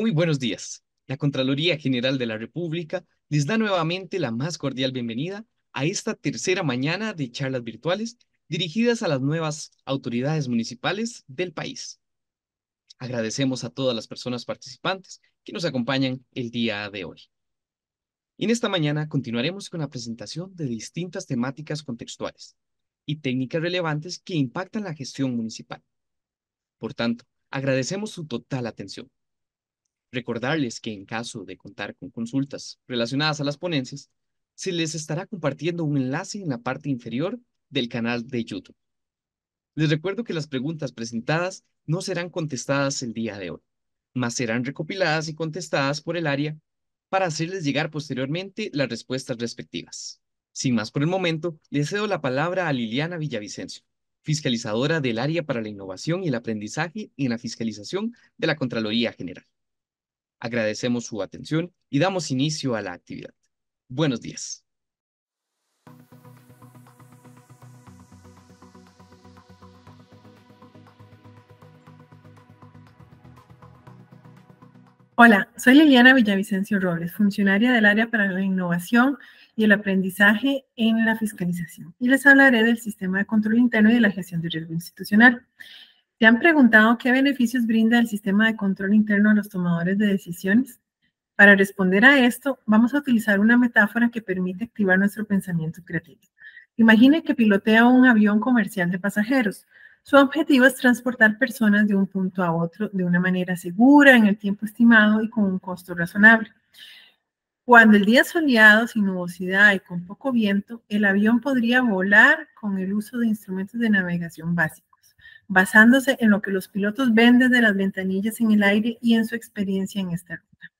Muy buenos días. La Contraloría General de la República les da nuevamente la más cordial bienvenida a esta tercera mañana de charlas virtuales dirigidas a las nuevas autoridades municipales del país. Agradecemos a todas las personas participantes que nos acompañan el día de hoy. En esta mañana continuaremos con la presentación de distintas temáticas contextuales y técnicas relevantes que impactan la gestión municipal. Por tanto, agradecemos su total atención. Recordarles que en caso de contar con consultas relacionadas a las ponencias, se les estará compartiendo un enlace en la parte inferior del canal de YouTube. Les recuerdo que las preguntas presentadas no serán contestadas el día de hoy, mas serán recopiladas y contestadas por el área para hacerles llegar posteriormente las respuestas respectivas. Sin más por el momento, les cedo la palabra a Liliana Villavicencio, fiscalizadora del área para la innovación y el aprendizaje en la fiscalización de la Contraloría General. Agradecemos su atención y damos inicio a la actividad. Buenos días. Hola, soy Liliana Villavicencio Robles, funcionaria del área para la innovación y el aprendizaje en la fiscalización. Y les hablaré del sistema de control interno y de la gestión de riesgo institucional. ¿Te han preguntado qué beneficios brinda el sistema de control interno a los tomadores de decisiones? Para responder a esto, vamos a utilizar una metáfora que permite activar nuestro pensamiento creativo. Imagine que pilotea un avión comercial de pasajeros. Su objetivo es transportar personas de un punto a otro de una manera segura, en el tiempo estimado y con un costo razonable. Cuando el día es soleado, sin nubosidad y con poco viento, el avión podría volar con el uso de instrumentos de navegación básicos basándose en lo que los pilotos ven desde las ventanillas en el aire y en su experiencia en esta ruta.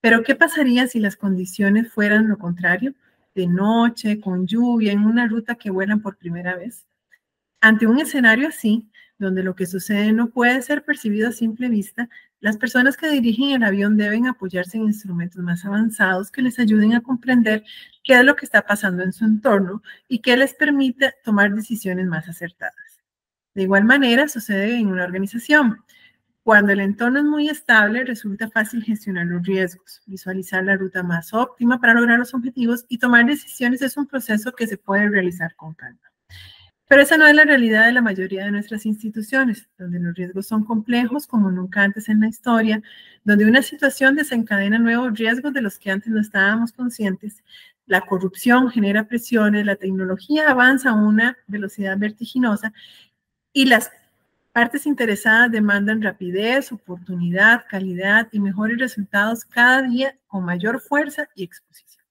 Pero, ¿qué pasaría si las condiciones fueran lo contrario? De noche, con lluvia, en una ruta que vuelan por primera vez. Ante un escenario así, donde lo que sucede no puede ser percibido a simple vista, las personas que dirigen el avión deben apoyarse en instrumentos más avanzados que les ayuden a comprender qué es lo que está pasando en su entorno y que les permite tomar decisiones más acertadas. De igual manera sucede en una organización. Cuando el entorno es muy estable, resulta fácil gestionar los riesgos, visualizar la ruta más óptima para lograr los objetivos y tomar decisiones es un proceso que se puede realizar con calma. Pero esa no es la realidad de la mayoría de nuestras instituciones, donde los riesgos son complejos como nunca antes en la historia, donde una situación desencadena nuevos riesgos de los que antes no estábamos conscientes, la corrupción genera presiones, la tecnología avanza a una velocidad vertiginosa y las partes interesadas demandan rapidez, oportunidad, calidad y mejores resultados cada día con mayor fuerza y exposición.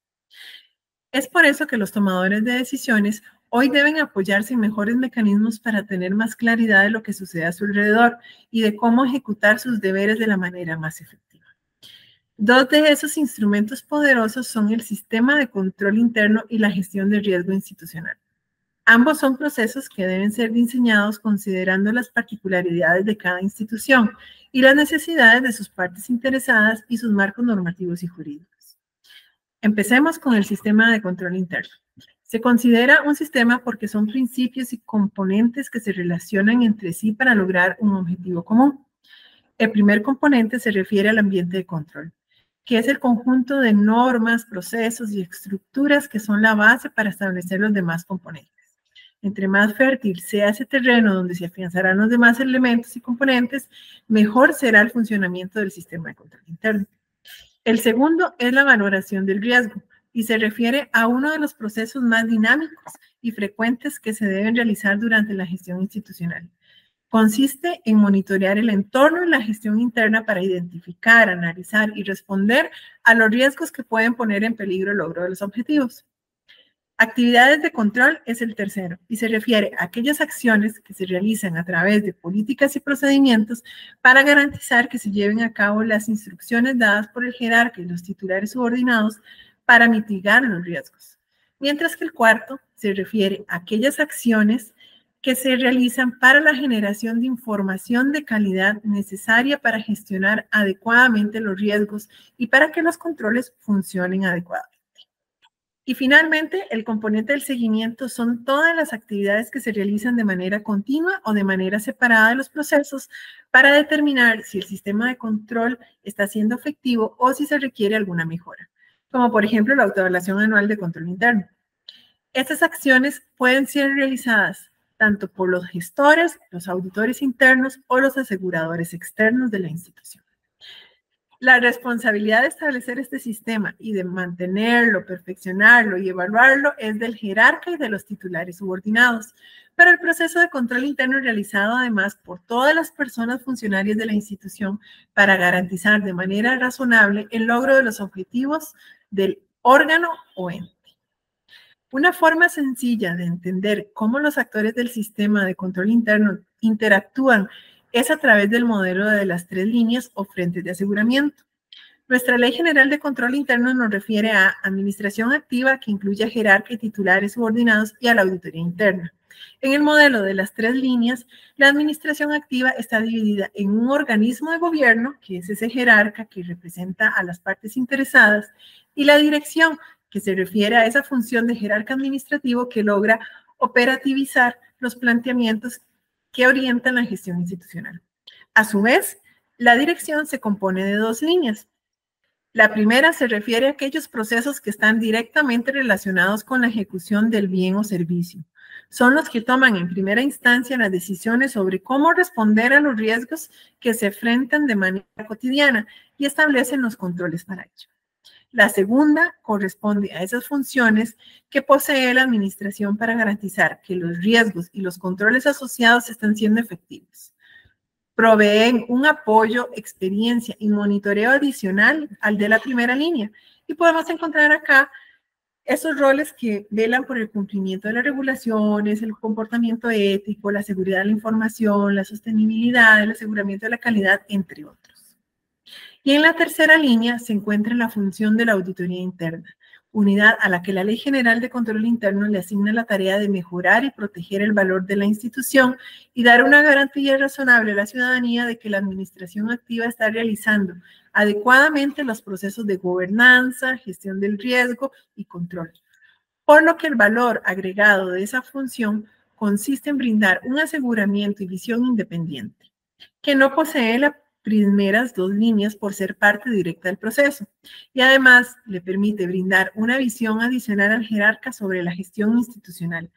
Es por eso que los tomadores de decisiones hoy deben apoyarse en mejores mecanismos para tener más claridad de lo que sucede a su alrededor y de cómo ejecutar sus deberes de la manera más efectiva. Dos de esos instrumentos poderosos son el sistema de control interno y la gestión de riesgo institucional. Ambos son procesos que deben ser diseñados considerando las particularidades de cada institución y las necesidades de sus partes interesadas y sus marcos normativos y jurídicos. Empecemos con el sistema de control interno. Se considera un sistema porque son principios y componentes que se relacionan entre sí para lograr un objetivo común. El primer componente se refiere al ambiente de control, que es el conjunto de normas, procesos y estructuras que son la base para establecer los demás componentes. Entre más fértil sea ese terreno donde se afianzarán los demás elementos y componentes, mejor será el funcionamiento del sistema de control interno. El segundo es la valoración del riesgo y se refiere a uno de los procesos más dinámicos y frecuentes que se deben realizar durante la gestión institucional. Consiste en monitorear el entorno y la gestión interna para identificar, analizar y responder a los riesgos que pueden poner en peligro el logro de los objetivos. Actividades de control es el tercero y se refiere a aquellas acciones que se realizan a través de políticas y procedimientos para garantizar que se lleven a cabo las instrucciones dadas por el jerarca y los titulares subordinados para mitigar los riesgos. Mientras que el cuarto se refiere a aquellas acciones que se realizan para la generación de información de calidad necesaria para gestionar adecuadamente los riesgos y para que los controles funcionen adecuadamente. Y finalmente, el componente del seguimiento son todas las actividades que se realizan de manera continua o de manera separada de los procesos para determinar si el sistema de control está siendo efectivo o si se requiere alguna mejora, como por ejemplo la autoevaluación anual de control interno. Estas acciones pueden ser realizadas tanto por los gestores, los auditores internos o los aseguradores externos de la institución. La responsabilidad de establecer este sistema y de mantenerlo, perfeccionarlo y evaluarlo es del jerarca y de los titulares subordinados, pero el proceso de control interno realizado además por todas las personas funcionarias de la institución para garantizar de manera razonable el logro de los objetivos del órgano o ente. Una forma sencilla de entender cómo los actores del sistema de control interno interactúan es a través del modelo de las tres líneas o frentes de aseguramiento. Nuestra Ley General de Control Interno nos refiere a administración activa que incluye a jerarquía, titulares, subordinados y a la auditoría interna. En el modelo de las tres líneas, la administración activa está dividida en un organismo de gobierno, que es ese jerarca que representa a las partes interesadas, y la dirección, que se refiere a esa función de jerarca administrativo que logra operativizar los planteamientos que orientan la gestión institucional. A su vez, la dirección se compone de dos líneas. La primera se refiere a aquellos procesos que están directamente relacionados con la ejecución del bien o servicio. Son los que toman en primera instancia las decisiones sobre cómo responder a los riesgos que se enfrentan de manera cotidiana y establecen los controles para ello. La segunda corresponde a esas funciones que posee la administración para garantizar que los riesgos y los controles asociados están siendo efectivos. Proveen un apoyo, experiencia y monitoreo adicional al de la primera línea. Y podemos encontrar acá esos roles que velan por el cumplimiento de las regulaciones, el comportamiento ético, la seguridad de la información, la sostenibilidad, el aseguramiento de la calidad, entre otros. Y en la tercera línea se encuentra la función de la auditoría interna, unidad a la que la Ley General de Control Interno le asigna la tarea de mejorar y proteger el valor de la institución y dar una garantía razonable a la ciudadanía de que la administración activa está realizando adecuadamente los procesos de gobernanza, gestión del riesgo y control. Por lo que el valor agregado de esa función consiste en brindar un aseguramiento y visión independiente, que no posee la primeras dos líneas por ser parte directa del proceso y además le permite brindar una visión adicional al jerarca sobre la gestión institucional.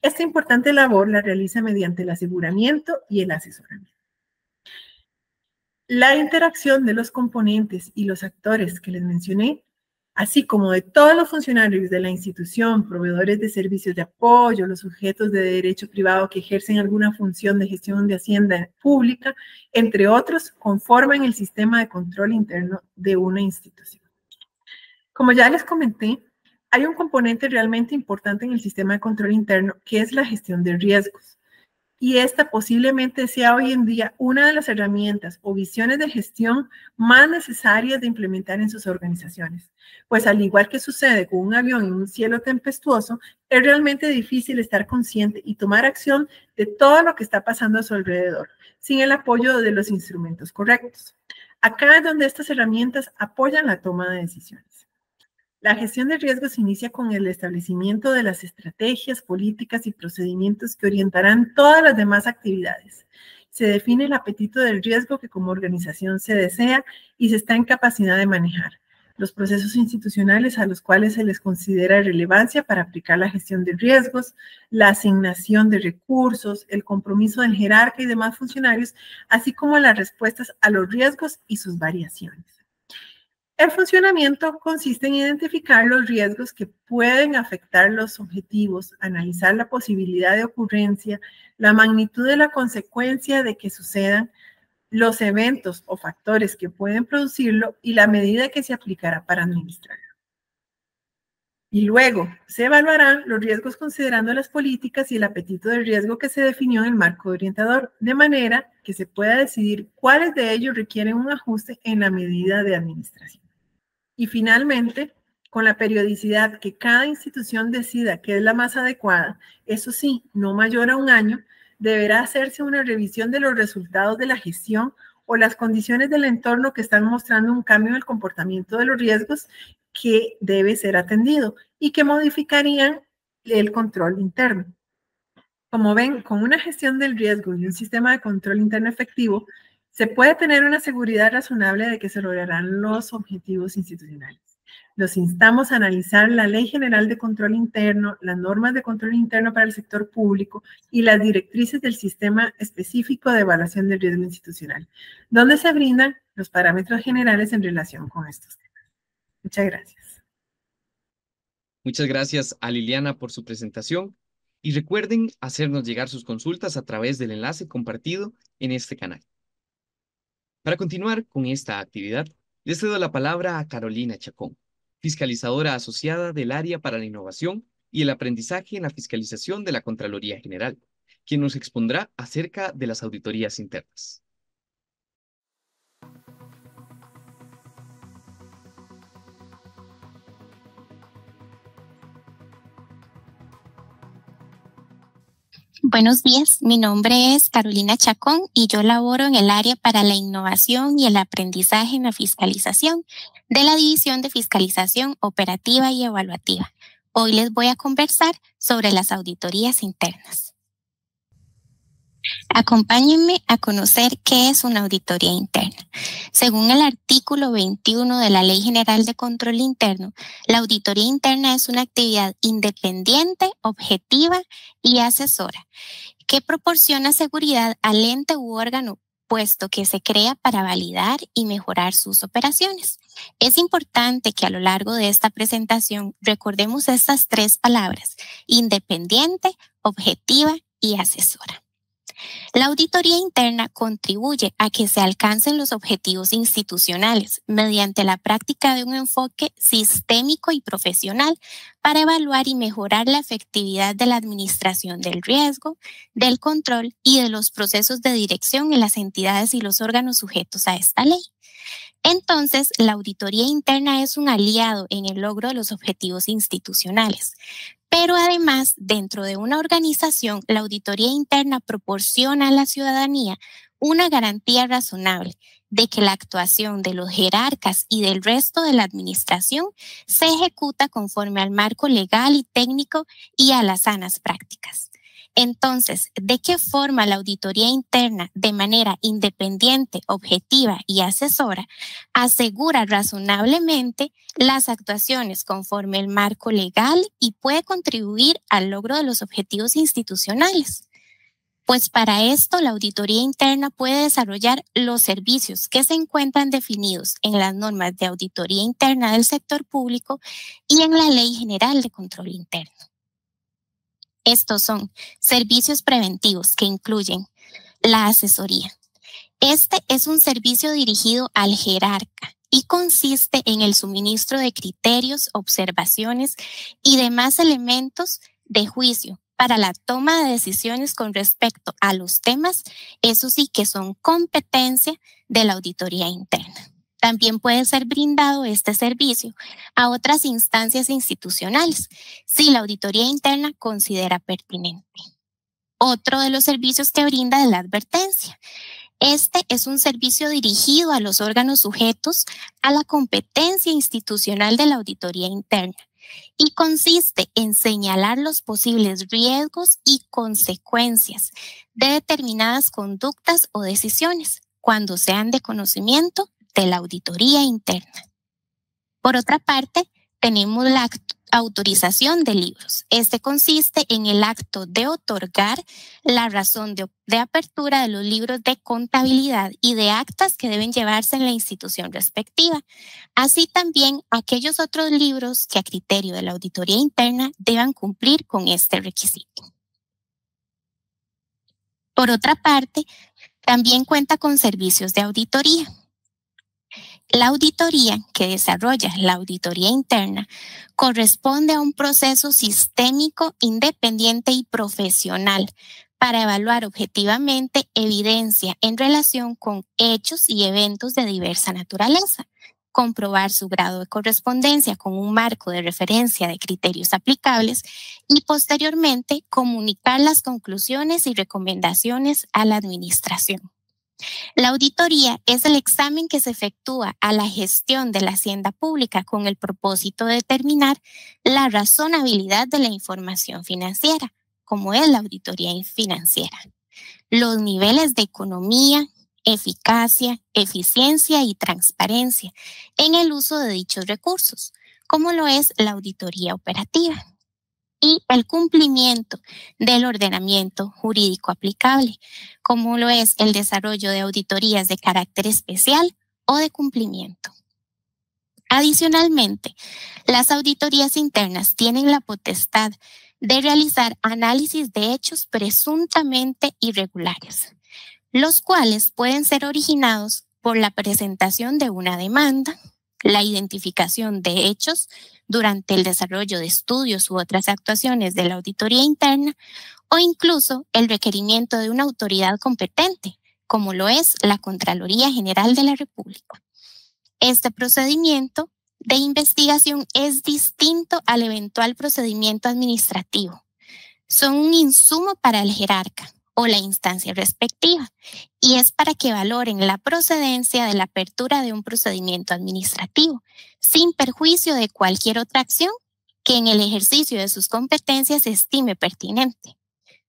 Esta importante labor la realiza mediante el aseguramiento y el asesoramiento. La interacción de los componentes y los actores que les mencioné así como de todos los funcionarios de la institución, proveedores de servicios de apoyo, los sujetos de derecho privado que ejercen alguna función de gestión de hacienda pública, entre otros, conforman el sistema de control interno de una institución. Como ya les comenté, hay un componente realmente importante en el sistema de control interno que es la gestión de riesgos y esta posiblemente sea hoy en día una de las herramientas o visiones de gestión más necesarias de implementar en sus organizaciones. Pues al igual que sucede con un avión en un cielo tempestuoso, es realmente difícil estar consciente y tomar acción de todo lo que está pasando a su alrededor, sin el apoyo de los instrumentos correctos. Acá es donde estas herramientas apoyan la toma de decisiones. La gestión de riesgos inicia con el establecimiento de las estrategias, políticas y procedimientos que orientarán todas las demás actividades. Se define el apetito del riesgo que como organización se desea y se está en capacidad de manejar los procesos institucionales a los cuales se les considera relevancia para aplicar la gestión de riesgos, la asignación de recursos, el compromiso del jerarca y demás funcionarios, así como las respuestas a los riesgos y sus variaciones. El funcionamiento consiste en identificar los riesgos que pueden afectar los objetivos, analizar la posibilidad de ocurrencia, la magnitud de la consecuencia de que sucedan, los eventos o factores que pueden producirlo y la medida que se aplicará para administrarlo. Y luego se evaluarán los riesgos considerando las políticas y el apetito del riesgo que se definió en el marco orientador, de manera que se pueda decidir cuáles de ellos requieren un ajuste en la medida de administración. Y finalmente, con la periodicidad que cada institución decida que es la más adecuada, eso sí, no mayor a un año, deberá hacerse una revisión de los resultados de la gestión o las condiciones del entorno que están mostrando un cambio en el comportamiento de los riesgos que debe ser atendido y que modificarían el control interno. Como ven, con una gestión del riesgo y un sistema de control interno efectivo, se puede tener una seguridad razonable de que se lograrán los objetivos institucionales. Los instamos a analizar la Ley General de Control Interno, las normas de control interno para el sector público y las directrices del sistema específico de evaluación del riesgo institucional, donde se brindan los parámetros generales en relación con estos temas. Muchas gracias. Muchas gracias a Liliana por su presentación y recuerden hacernos llegar sus consultas a través del enlace compartido en este canal. Para continuar con esta actividad, les cedo la palabra a Carolina Chacón, fiscalizadora asociada del Área para la Innovación y el Aprendizaje en la Fiscalización de la Contraloría General, quien nos expondrá acerca de las auditorías internas. Buenos días, mi nombre es Carolina Chacón y yo laboro en el área para la innovación y el aprendizaje en la fiscalización de la División de Fiscalización Operativa y Evaluativa. Hoy les voy a conversar sobre las auditorías internas. Acompáñenme a conocer qué es una auditoría interna. Según el artículo 21 de la Ley General de Control Interno, la auditoría interna es una actividad independiente, objetiva y asesora que proporciona seguridad al ente u órgano puesto que se crea para validar y mejorar sus operaciones. Es importante que a lo largo de esta presentación recordemos estas tres palabras, independiente, objetiva y asesora. La auditoría interna contribuye a que se alcancen los objetivos institucionales mediante la práctica de un enfoque sistémico y profesional para evaluar y mejorar la efectividad de la administración del riesgo, del control y de los procesos de dirección en las entidades y los órganos sujetos a esta ley. Entonces, la auditoría interna es un aliado en el logro de los objetivos institucionales. Pero además, dentro de una organización, la auditoría interna proporciona a la ciudadanía una garantía razonable de que la actuación de los jerarcas y del resto de la administración se ejecuta conforme al marco legal y técnico y a las sanas prácticas. Entonces, ¿de qué forma la auditoría interna, de manera independiente, objetiva y asesora, asegura razonablemente las actuaciones conforme el marco legal y puede contribuir al logro de los objetivos institucionales? Pues para esto, la auditoría interna puede desarrollar los servicios que se encuentran definidos en las normas de auditoría interna del sector público y en la Ley General de Control Interno. Estos son servicios preventivos que incluyen la asesoría. Este es un servicio dirigido al jerarca y consiste en el suministro de criterios, observaciones y demás elementos de juicio para la toma de decisiones con respecto a los temas, eso sí que son competencia de la auditoría interna. También puede ser brindado este servicio a otras instancias institucionales si la auditoría interna considera pertinente. Otro de los servicios que brinda es la advertencia. Este es un servicio dirigido a los órganos sujetos a la competencia institucional de la auditoría interna y consiste en señalar los posibles riesgos y consecuencias de determinadas conductas o decisiones cuando sean de conocimiento de la auditoría interna. Por otra parte, tenemos la autorización de libros. Este consiste en el acto de otorgar la razón de, apertura de los libros de contabilidad y de actas que deben llevarse en la institución respectiva, así también aquellos otros libros que a criterio de la auditoría interna deban cumplir con este requisito. Por otra parte, también cuenta con servicios de auditoría la auditoría que desarrolla la auditoría interna corresponde a un proceso sistémico, independiente y profesional para evaluar objetivamente evidencia en relación con hechos y eventos de diversa naturaleza, comprobar su grado de correspondencia con un marco de referencia de criterios aplicables y posteriormente comunicar las conclusiones y recomendaciones a la administración. La auditoría es el examen que se efectúa a la gestión de la hacienda pública con el propósito de determinar la razonabilidad de la información financiera, como es la auditoría financiera, los niveles de economía, eficacia, eficiencia y transparencia en el uso de dichos recursos, como lo es la auditoría operativa y el cumplimiento del ordenamiento jurídico aplicable, como lo es el desarrollo de auditorías de carácter especial o de cumplimiento. Adicionalmente, las auditorías internas tienen la potestad de realizar análisis de hechos presuntamente irregulares, los cuales pueden ser originados por la presentación de una demanda, la identificación de hechos durante el desarrollo de estudios u otras actuaciones de la auditoría interna o incluso el requerimiento de una autoridad competente, como lo es la Contraloría General de la República. Este procedimiento de investigación es distinto al eventual procedimiento administrativo. Son un insumo para el jerarca, o la instancia respectiva, y es para que valoren la procedencia de la apertura de un procedimiento administrativo, sin perjuicio de cualquier otra acción que en el ejercicio de sus competencias estime pertinente.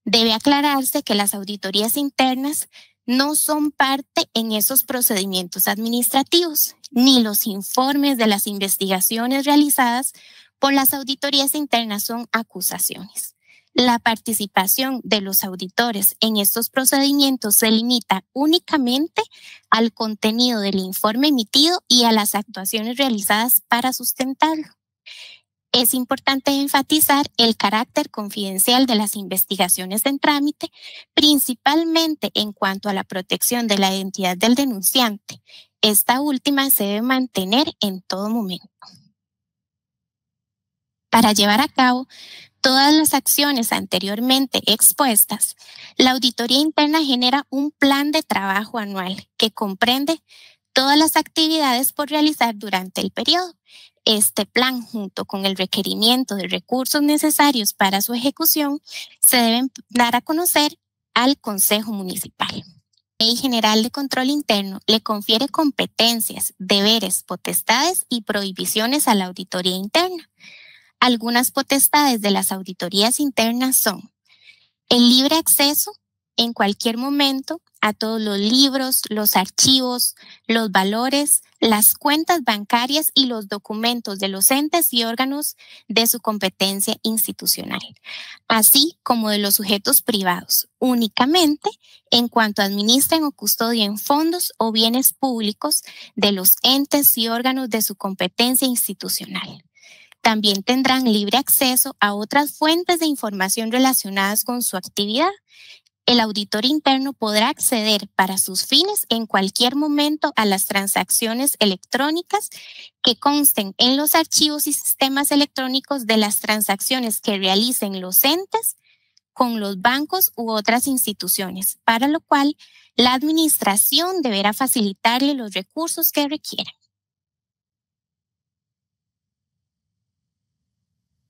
Debe aclararse que las auditorías internas no son parte en esos procedimientos administrativos, ni los informes de las investigaciones realizadas por las auditorías internas son acusaciones. La participación de los auditores en estos procedimientos se limita únicamente al contenido del informe emitido y a las actuaciones realizadas para sustentarlo. Es importante enfatizar el carácter confidencial de las investigaciones en trámite, principalmente en cuanto a la protección de la identidad del denunciante. Esta última se debe mantener en todo momento. Para llevar a cabo todas las acciones anteriormente expuestas, la auditoría interna genera un plan de trabajo anual que comprende todas las actividades por realizar durante el periodo. Este plan, junto con el requerimiento de recursos necesarios para su ejecución, se deben dar a conocer al Consejo Municipal. Ley General de Control Interno le confiere competencias, deberes, potestades y prohibiciones a la auditoría interna. Algunas potestades de las auditorías internas son el libre acceso en cualquier momento a todos los libros, los archivos, los valores, las cuentas bancarias y los documentos de los entes y órganos de su competencia institucional, así como de los sujetos privados, únicamente en cuanto administren o custodien fondos o bienes públicos de los entes y órganos de su competencia institucional. También tendrán libre acceso a otras fuentes de información relacionadas con su actividad. El auditor interno podrá acceder para sus fines en cualquier momento a las transacciones electrónicas que consten en los archivos y sistemas electrónicos de las transacciones que realicen los entes con los bancos u otras instituciones, para lo cual la Administración deberá facilitarle los recursos que requiera.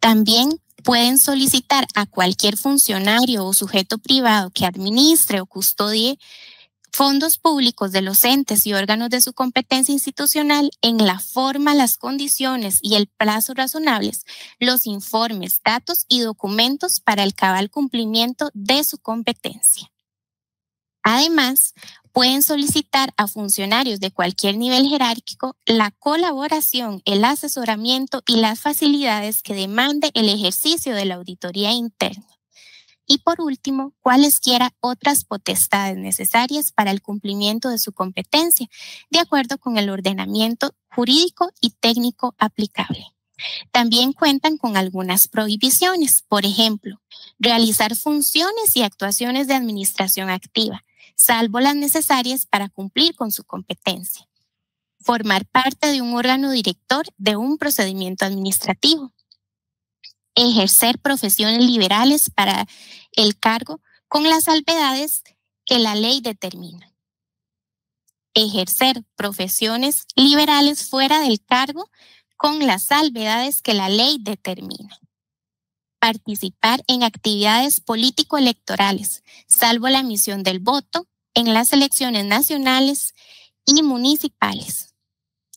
También pueden solicitar a cualquier funcionario o sujeto privado que administre o custodie fondos públicos de los entes y órganos de su competencia institucional en la forma, las condiciones y el plazo razonables, los informes, datos y documentos para el cabal cumplimiento de su competencia. Además, pueden solicitar a funcionarios de cualquier nivel jerárquico la colaboración, el asesoramiento y las facilidades que demande el ejercicio de la auditoría interna. Y por último, cualesquiera otras potestades necesarias para el cumplimiento de su competencia, de acuerdo con el ordenamiento jurídico y técnico aplicable. También cuentan con algunas prohibiciones, por ejemplo, realizar funciones y actuaciones de administración activa, salvo las necesarias para cumplir con su competencia. Formar parte de un órgano director de un procedimiento administrativo. Ejercer profesiones liberales para el cargo con las salvedades que la ley determina. Ejercer profesiones liberales fuera del cargo con las salvedades que la ley determina participar en actividades político-electorales, salvo la misión del voto en las elecciones nacionales y municipales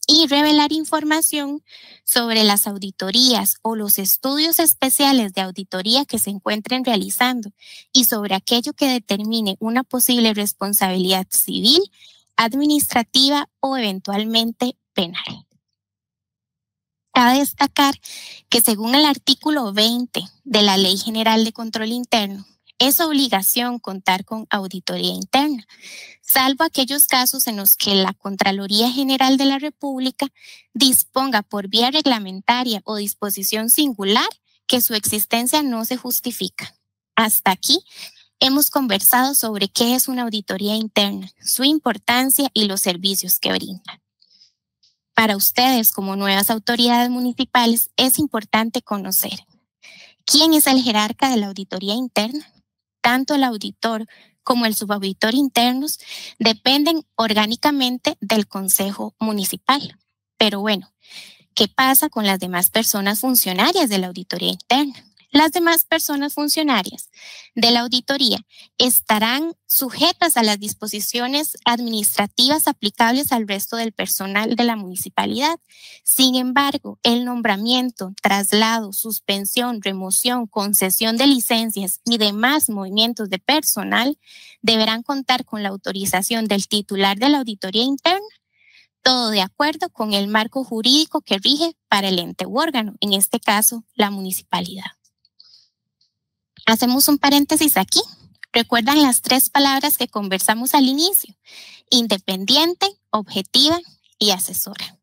y revelar información sobre las auditorías o los estudios especiales de auditoría que se encuentren realizando y sobre aquello que determine una posible responsabilidad civil, administrativa o eventualmente penal. Cabe destacar que según el artículo 20 de la Ley General de Control Interno, es obligación contar con auditoría interna, salvo aquellos casos en los que la Contraloría General de la República disponga por vía reglamentaria o disposición singular que su existencia no se justifica. Hasta aquí hemos conversado sobre qué es una auditoría interna, su importancia y los servicios que brinda para ustedes como nuevas autoridades municipales es importante conocer quién es el jerarca de la auditoría interna. Tanto el auditor como el subauditor internos dependen orgánicamente del Consejo Municipal. Pero bueno, ¿qué pasa con las demás personas funcionarias de la auditoría interna? Las demás personas funcionarias de la auditoría estarán sujetas a las disposiciones administrativas aplicables al resto del personal de la municipalidad. Sin embargo, el nombramiento, traslado, suspensión, remoción, concesión de licencias y demás movimientos de personal deberán contar con la autorización del titular de la auditoría interna todo de acuerdo con el marco jurídico que rige para el ente u órgano, en este caso la municipalidad. Hacemos un paréntesis aquí. ¿Recuerdan las tres palabras que conversamos al inicio? Independiente, objetiva y asesora.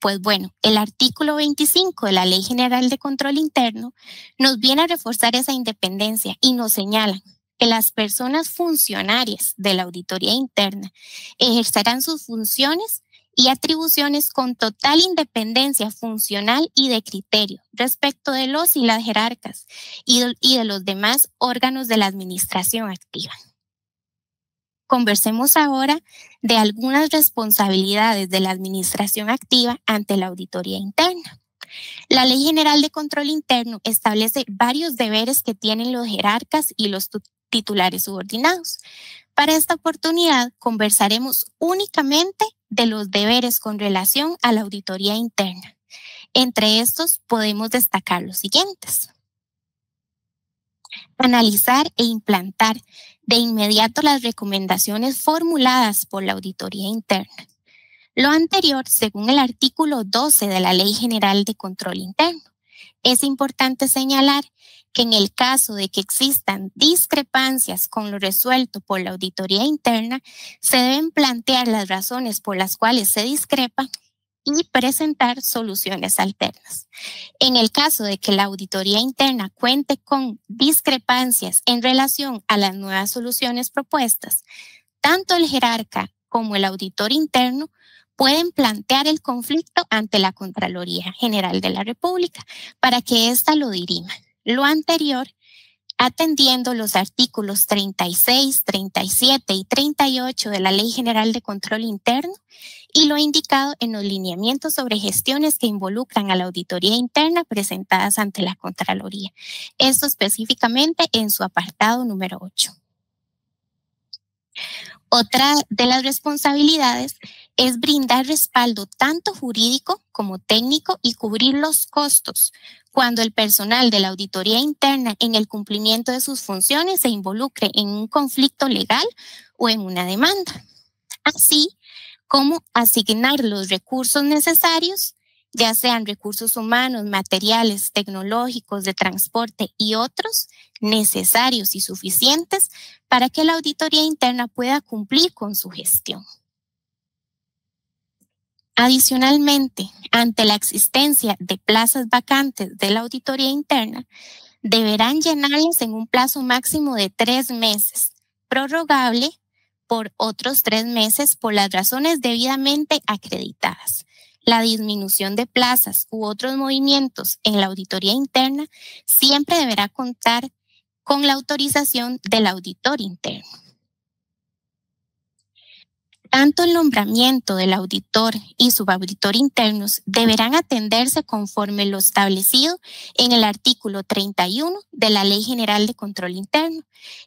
Pues bueno, el artículo 25 de la Ley General de Control Interno nos viene a reforzar esa independencia y nos señala que las personas funcionarias de la auditoría interna ejercerán sus funciones y atribuciones con total independencia funcional y de criterio respecto de los y las jerarcas y de, los demás órganos de la administración activa. Conversemos ahora de algunas responsabilidades de la administración activa ante la auditoría interna. La Ley General de Control Interno establece varios deberes que tienen los jerarcas y los titulares subordinados. Para esta oportunidad conversaremos únicamente de los deberes con relación a la auditoría interna. Entre estos podemos destacar los siguientes. Analizar e implantar de inmediato las recomendaciones formuladas por la auditoría interna. Lo anterior, según el artículo 12 de la Ley General de Control Interno. Es importante señalar que en el caso de que existan discrepancias con lo resuelto por la auditoría interna, se deben plantear las razones por las cuales se discrepa y presentar soluciones alternas. En el caso de que la auditoría interna cuente con discrepancias en relación a las nuevas soluciones propuestas, tanto el jerarca como el auditor interno pueden plantear el conflicto ante la Contraloría General de la República para que ésta lo dirima lo anterior atendiendo los artículos 36, 37 y 38 de la Ley General de Control Interno y lo indicado en los lineamientos sobre gestiones que involucran a la auditoría interna presentadas ante la Contraloría. Esto específicamente en su apartado número 8. Otra de las responsabilidades es brindar respaldo tanto jurídico como técnico y cubrir los costos cuando el personal de la auditoría interna en el cumplimiento de sus funciones se involucre en un conflicto legal o en una demanda, así como asignar los recursos necesarios, ya sean recursos humanos, materiales, tecnológicos, de transporte y otros, necesarios y suficientes para que la auditoría interna pueda cumplir con su gestión. Adicionalmente, ante la existencia de plazas vacantes de la auditoría interna, deberán llenarlas en un plazo máximo de tres meses, prorrogable por otros tres meses por las razones debidamente acreditadas. La disminución de plazas u otros movimientos en la auditoría interna siempre deberá contar con la autorización del auditor interno. Tanto el nombramiento del auditor y subauditor internos deberán atenderse conforme lo establecido en el artículo 31 de la Ley General de Control Interno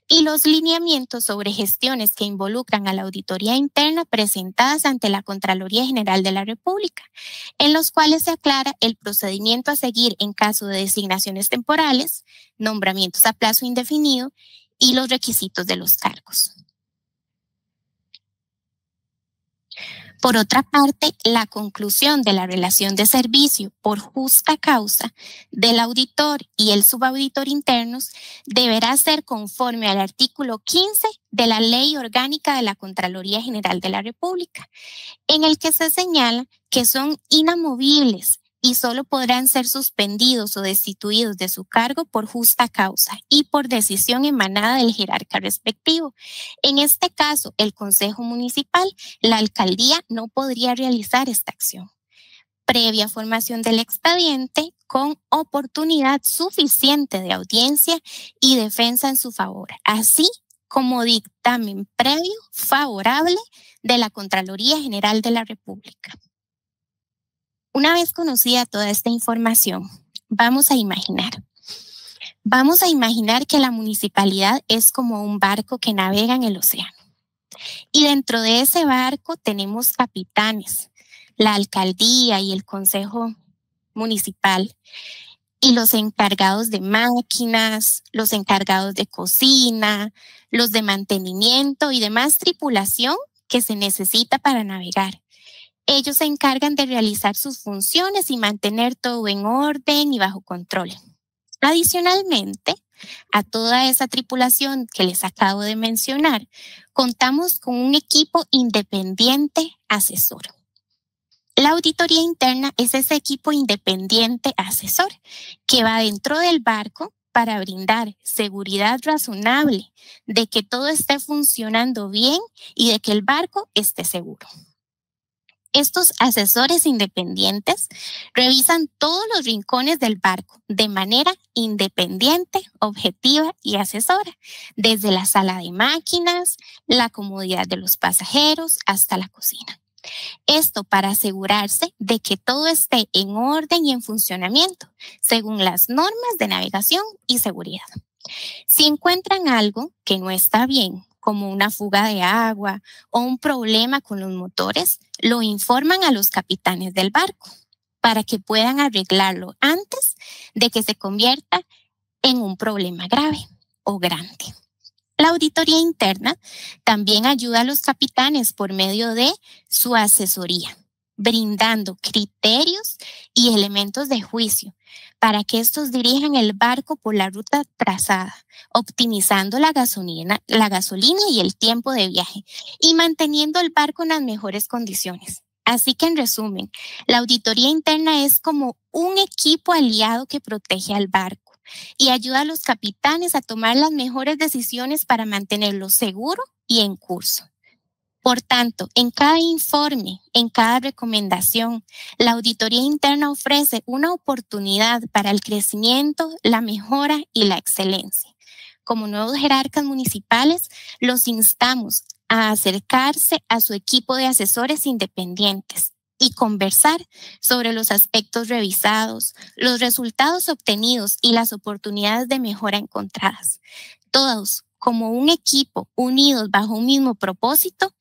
y los lineamientos sobre gestiones que involucran a la auditoría interna presentadas ante la Contraloría General de la República, en los cuales se aclara el procedimiento a seguir en caso de designaciones temporales, nombramientos a plazo indefinido y los requisitos de los cargos. Por otra parte, la conclusión de la relación de servicio por justa causa del auditor y el subauditor internos deberá ser conforme al artículo 15 de la Ley Orgánica de la Contraloría General de la República, en el que se señala que son inamovibles y solo podrán ser suspendidos o destituidos de su cargo por justa causa y por decisión emanada del jerarca respectivo. En este caso, el Consejo Municipal, la alcaldía no podría realizar esta acción previa formación del expediente con oportunidad suficiente de audiencia y defensa en su favor, así como dictamen previo favorable de la Contraloría General de la República. Una vez conocida toda esta información, vamos a imaginar. Vamos a imaginar que la municipalidad es como un barco que navega en el océano. Y dentro de ese barco tenemos capitanes, la alcaldía y el consejo municipal y los encargados de máquinas, los encargados de cocina, los de mantenimiento y demás tripulación que se necesita para navegar. Ellos se encargan de realizar sus funciones y mantener todo en orden y bajo control. Adicionalmente, a toda esa tripulación que les acabo de mencionar, contamos con un equipo independiente asesor. La auditoría interna es ese equipo independiente asesor que va dentro del barco para brindar seguridad razonable de que todo esté funcionando bien y de que el barco esté seguro. Estos asesores independientes revisan todos los rincones del barco de manera independiente, objetiva y asesora, desde la sala de máquinas, la comodidad de los pasajeros hasta la cocina. Esto para asegurarse de que todo esté en orden y en funcionamiento, según las normas de navegación y seguridad. Si encuentran algo que no está bien como una fuga de agua o un problema con los motores, lo informan a los capitanes del barco para que puedan arreglarlo antes de que se convierta en un problema grave o grande. La auditoría interna también ayuda a los capitanes por medio de su asesoría, brindando criterios y elementos de juicio para que estos dirijan el barco por la ruta trazada, optimizando la gasolina, la gasolina y el tiempo de viaje y manteniendo el barco en las mejores condiciones. Así que en resumen, la auditoría interna es como un equipo aliado que protege al barco y ayuda a los capitanes a tomar las mejores decisiones para mantenerlo seguro y en curso. Por tanto, en cada informe, en cada recomendación, la auditoría interna ofrece una oportunidad para el crecimiento, la mejora y la excelencia. Como nuevos jerarcas municipales, los instamos a acercarse a su equipo de asesores independientes y conversar sobre los aspectos revisados, los resultados obtenidos y las oportunidades de mejora encontradas. Todos como un equipo unidos bajo un mismo propósito,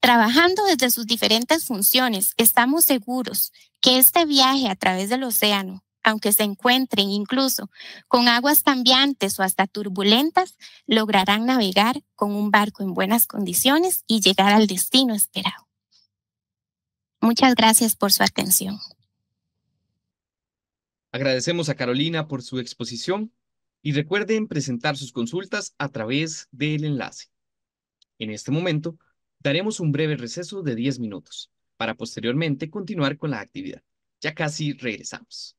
trabajando desde sus diferentes funciones, estamos seguros que este viaje a través del océano, aunque se encuentren incluso con aguas cambiantes o hasta turbulentas, lograrán navegar con un barco en buenas condiciones y llegar al destino esperado. Muchas gracias por su atención. Agradecemos a Carolina por su exposición y recuerden presentar sus consultas a través del enlace. En este momento, daremos un breve receso de 10 minutos para posteriormente continuar con la actividad. Ya casi regresamos.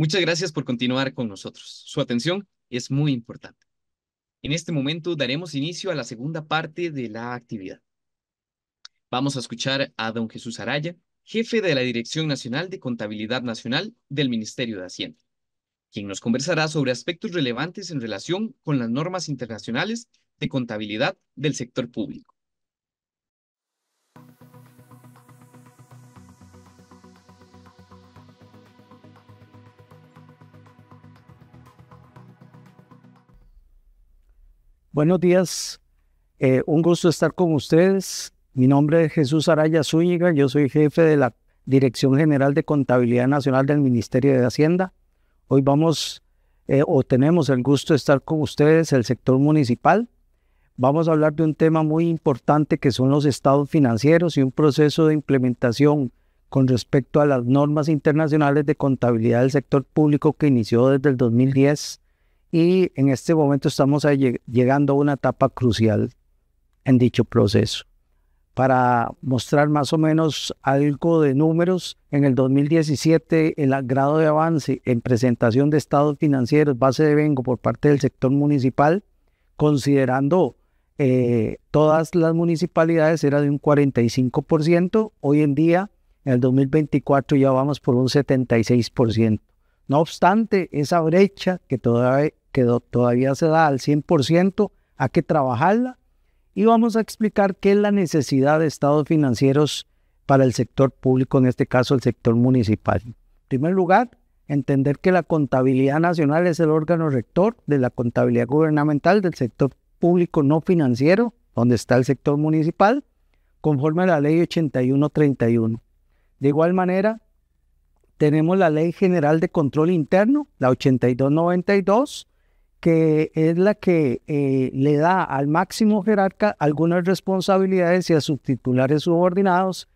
Muchas gracias por continuar con nosotros. Su atención es muy importante. En este momento daremos inicio a la segunda parte de la actividad. Vamos a escuchar a don Jesús Araya, jefe de la Dirección Nacional de Contabilidad Nacional del Ministerio de Hacienda, quien nos conversará sobre aspectos relevantes en relación con las normas internacionales de contabilidad del sector público. Buenos días, eh, un gusto estar con ustedes. Mi nombre es Jesús Araya Zúñiga, yo soy jefe de la Dirección General de Contabilidad Nacional del Ministerio de Hacienda. Hoy vamos eh, o tenemos el gusto de estar con ustedes, el sector municipal. Vamos a hablar de un tema muy importante que son los estados financieros y un proceso de implementación con respecto a las normas internacionales de contabilidad del sector público que inició desde el 2010 y en este momento estamos llegando a una etapa crucial en dicho proceso. Para mostrar más o menos algo de números, en el 2017 el grado de avance en presentación de estados financieros base de vengo por parte del sector municipal, considerando eh, todas las municipalidades, era de un 45%, hoy en día, en el 2024 ya vamos por un 76%. No obstante, esa brecha que todavía, que todavía se da al 100%, a que trabajarla y vamos a explicar qué es la necesidad de estados financieros para el sector público, en este caso el sector municipal. En primer lugar, entender que la contabilidad nacional es el órgano rector de la contabilidad gubernamental del sector público no financiero, donde está el sector municipal, conforme a la ley 8131. De igual manera, tenemos la Ley General de Control Interno, la 8292, que es la que eh, le da al máximo jerarca algunas responsabilidades y a sus titulares subordinados,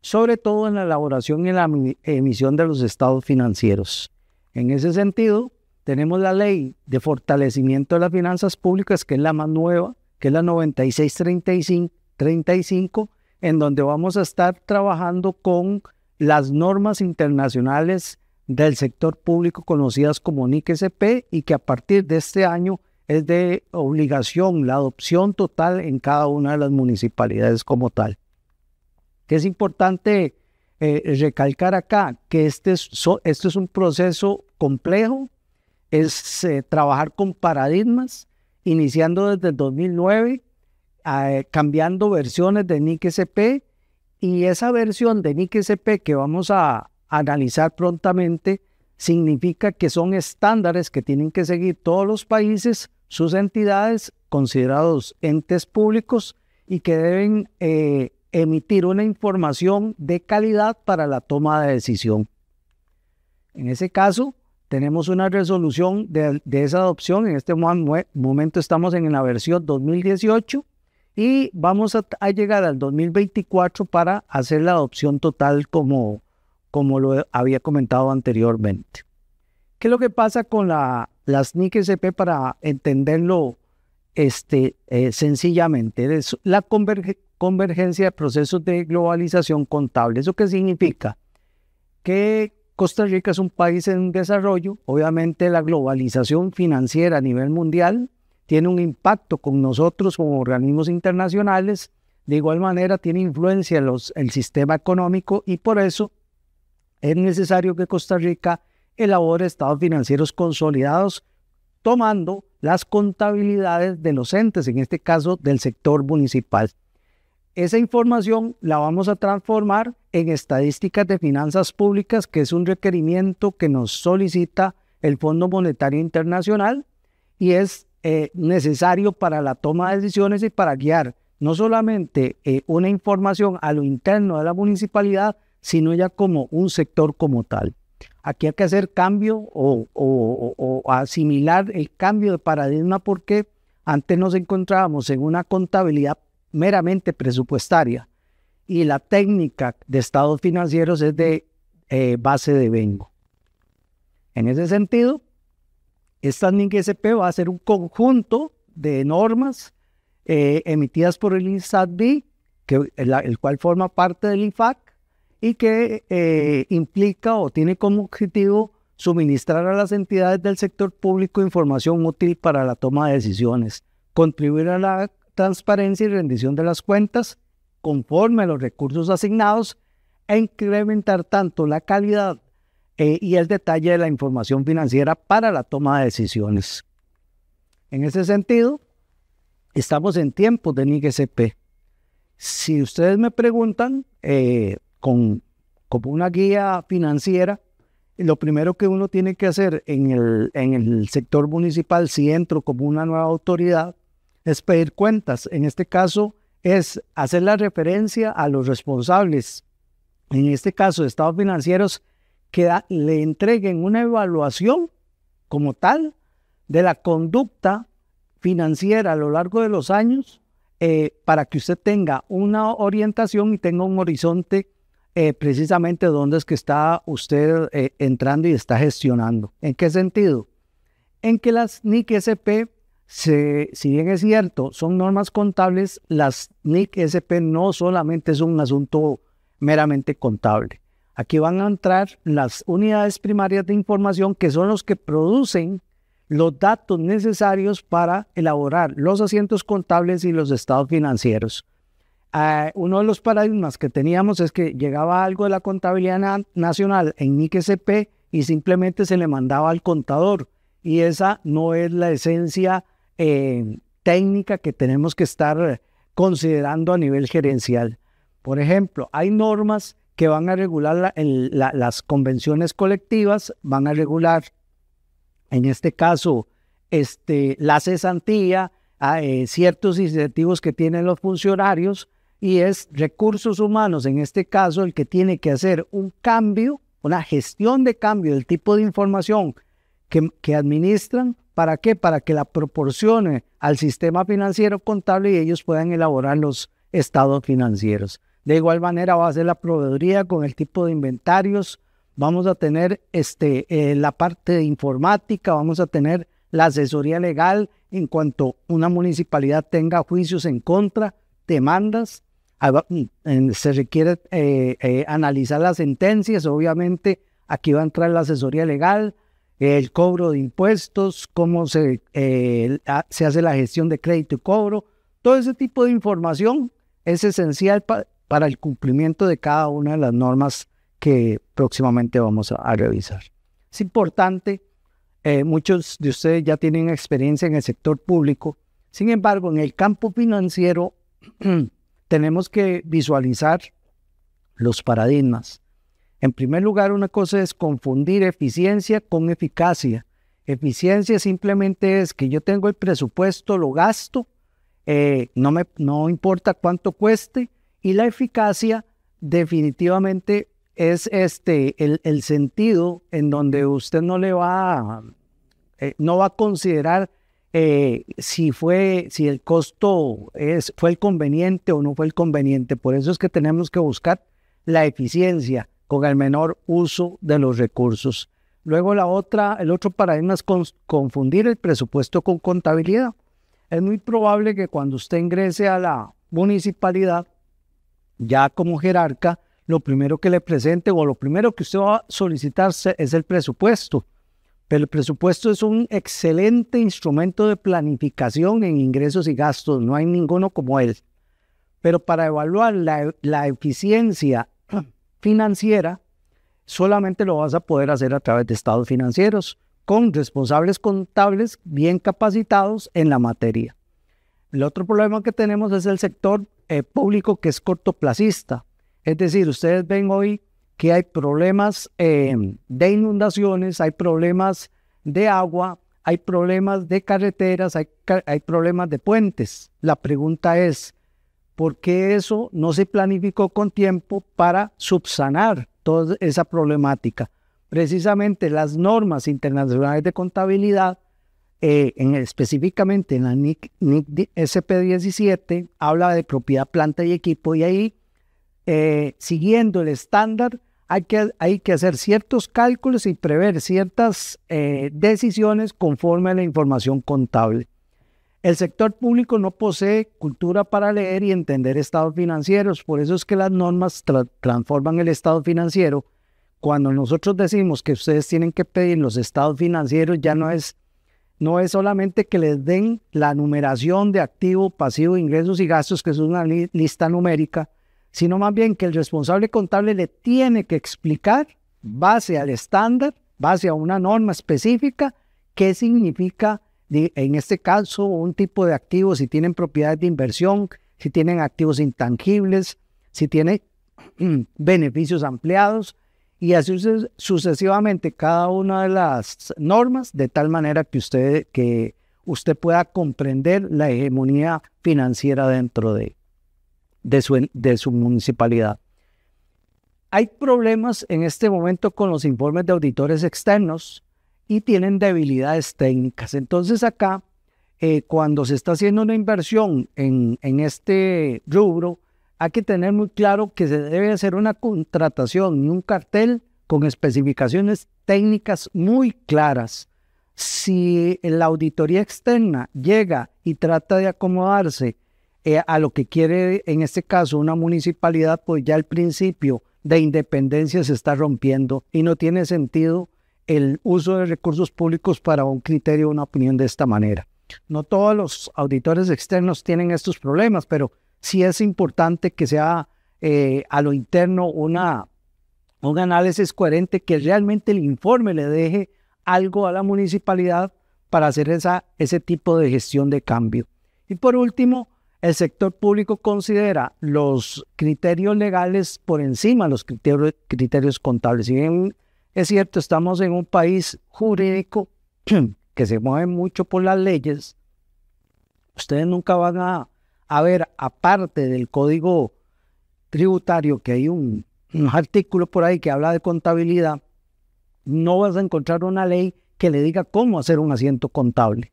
sobre todo en la elaboración y la emisión de los estados financieros. En ese sentido, tenemos la ley de fortalecimiento de las finanzas públicas, que es la más nueva, que es la 9635, en donde vamos a estar trabajando con las normas internacionales del sector público conocidas como NIC SP y que a partir de este año es de obligación la adopción total en cada una de las municipalidades como tal. que Es importante eh, recalcar acá que este es, este es un proceso complejo, es eh, trabajar con paradigmas, iniciando desde el 2009, eh, cambiando versiones de NIC SP y esa versión de NIC SP que vamos a, analizar prontamente significa que son estándares que tienen que seguir todos los países, sus entidades, considerados entes públicos, y que deben eh, emitir una información de calidad para la toma de decisión. En ese caso, tenemos una resolución de, esa adopción. En este momento estamos en la versión 2018 y vamos a, a llegar al 2024 para hacer la adopción total como, como lo había comentado anteriormente. ¿Qué es lo que pasa con la, las SNIC para entenderlo este, eh, sencillamente? la convergencia de procesos de globalización contable. ¿Eso qué significa? Que Costa Rica es un país en desarrollo. Obviamente la globalización financiera a nivel mundial tiene un impacto con nosotros como organismos internacionales. De igual manera tiene influencia en los, el sistema económico y por eso es necesario que Costa Rica elabore estados financieros consolidados tomando las contabilidades de los entes, en este caso del sector municipal. Esa información la vamos a transformar en estadísticas de finanzas públicas, que es un requerimiento que nos solicita el Fondo Monetario Internacional y es eh, necesario para la toma de decisiones y para guiar no solamente eh, una información a lo interno de la municipalidad, sino ya como un sector como tal. Aquí hay que hacer cambio o, asimilar el cambio de paradigma porque antes nos encontrábamos en una contabilidad meramente presupuestaria y la técnica de estados financieros es de eh, base de vengo. En ese sentido, esta NIC SP va a ser un conjunto de normas eh, emitidas por el INSATB, que, el, el, cual forma parte del IFAC, y que eh, implica o tiene como objetivo suministrar a las entidades del sector público información útil para la toma de decisiones, contribuir a la transparencia y rendición de las cuentas conforme a los recursos asignados e incrementar tanto la calidad eh, y el detalle de la información financiera para la toma de decisiones. En ese sentido, estamos en tiempos de NIGSP. Si ustedes me preguntan, eh, con como una guía financiera. Lo primero que uno tiene que hacer en el, en el sector municipal, si entro como una nueva autoridad, es pedir cuentas. En este caso, es hacer la referencia a los responsables, en este caso, de estados financieros, que le entreguen una evaluación como tal de la conducta financiera a lo largo de los años eh, para que usted tenga una orientación y tenga un horizonte eh, precisamente dónde es que está usted eh, entrando y está gestionando. ¿En qué sentido? En que las NIC SP, si bien es cierto, son normas contables, las NIC SP no solamente es un asunto meramente contable. Aquí van a entrar las unidades primarias de información que son los que producen los datos necesarios para elaborar los asientos contables y los estados financieros. Eh, uno de los paradigmas que teníamos es que llegaba algo de la contabilidad nacional en NIC y simplemente se le mandaba al contador. Y esa no es la esencia eh, técnica que tenemos que estar considerando a nivel gerencial. Por ejemplo, hay normas que van a regular las convenciones colectivas, van a regular, en este caso, este, la cesantía, ah, eh, ciertos incentivos que tienen los funcionarios, y es recursos humanos, en este caso, el que tiene que hacer un cambio, una gestión de cambio del tipo de información que, administran. ¿Para qué? Para que la proporcione al sistema financiero contable y ellos puedan elaborar los estados financieros. De igual manera va a ser la proveeduría con el tipo de inventarios, vamos a tener este, eh, la parte de informática, vamos a tener la asesoría legal en cuanto una municipalidad tenga juicios en contra, demandas, se requiere eh, eh, analizar las sentencias, obviamente, aquí va a entrar la asesoría legal, el cobro de impuestos, cómo se, eh, ah, se hace la gestión de crédito y cobro, todo ese tipo de información es esencial para el cumplimiento de cada una de las normas que próximamente vamos a, a revisar. Es importante, muchos de ustedes ya tienen experiencia en el sector público, sin embargo, en el campo financiero, tenemos que visualizar los paradigmas. En primer lugar, una cosa es confundir eficiencia con eficacia. Eficiencia simplemente es que yo tengo el presupuesto, lo gasto, eh, no, me, no importa cuánto cueste, y la eficacia definitivamente es este, el, sentido en donde usted no le va, eh, no va a considerar eh, si fue, si el costo es, fue el conveniente o no fue el conveniente. Por eso es que tenemos que buscar la eficiencia con el menor uso de los recursos. Luego la otra, el otro paradigma es confundir el presupuesto con contabilidad. Es muy probable que cuando usted ingrese a la municipalidad, ya como jerarca, lo primero que le presente o lo primero que usted va a solicitar es el presupuesto. Pero el presupuesto es un excelente instrumento de planificación en ingresos y gastos, no hay ninguno como él. Pero para evaluar la, eficiencia financiera, solamente lo vas a poder hacer a través de estados financieros, con responsables contables bien capacitados en la materia. El otro problema que tenemos es el sector eh, público que es cortoplacista. Es decir, ustedes ven hoy que hay problemas em, de inundaciones, hay problemas de agua, hay problemas de carreteras, hay, problemas de puentes. La pregunta es, ¿por qué eso no se planificó con tiempo para subsanar toda esa problemática? Precisamente las normas internacionales de contabilidad, eh, específicamente en la NIC, SP17, habla de propiedad, planta y equipo y ahí, eh, siguiendo el estándar, hay que, hacer ciertos cálculos y prever ciertas eh, decisiones conforme a la información contable. El sector público no posee cultura para leer y entender estados financieros, por eso es que las normas transforman el estado financiero. Cuando nosotros decimos que ustedes tienen que pedir los estados financieros, ya no es, no es solamente que les den la numeración de activo, pasivo, ingresos y gastos, que es una lista numérica, sino más bien que el responsable contable le tiene que explicar, base al estándar, base a una norma específica, qué significa, en este caso, un tipo de activos si tienen propiedades de inversión, si tienen activos intangibles, si tiene beneficios ampliados, y así sucesivamente cada una de las normas, de tal manera que usted, que usted pueda comprender la hegemonía financiera dentro de de su, municipalidad. Hay problemas en este momento con los informes de auditores externos y tienen debilidades técnicas. Entonces acá, eh, cuando se está haciendo una inversión en, este rubro, hay que tener muy claro que se debe hacer una contratación un cartel con especificaciones técnicas muy claras. Si la auditoría externa llega y trata de acomodarse eh, a lo que quiere en este caso una municipalidad, pues ya el principio de independencia se está rompiendo y no tiene sentido el uso de recursos públicos para un criterio, una opinión de esta manera. No todos los auditores externos tienen estos problemas, pero sí es importante que sea eh, a lo interno una, un análisis coherente que realmente el informe le deje algo a la municipalidad para hacer ese tipo de gestión de cambio. Y por último, el sector público considera los criterios legales por encima de los criterios, contables. Si bien es cierto, estamos en un país jurídico que se mueve mucho por las leyes, ustedes nunca van a, ver, aparte del código tributario, que hay un, un artículo por ahí que habla de contabilidad, no vas a encontrar una ley que le diga cómo hacer un asiento contable.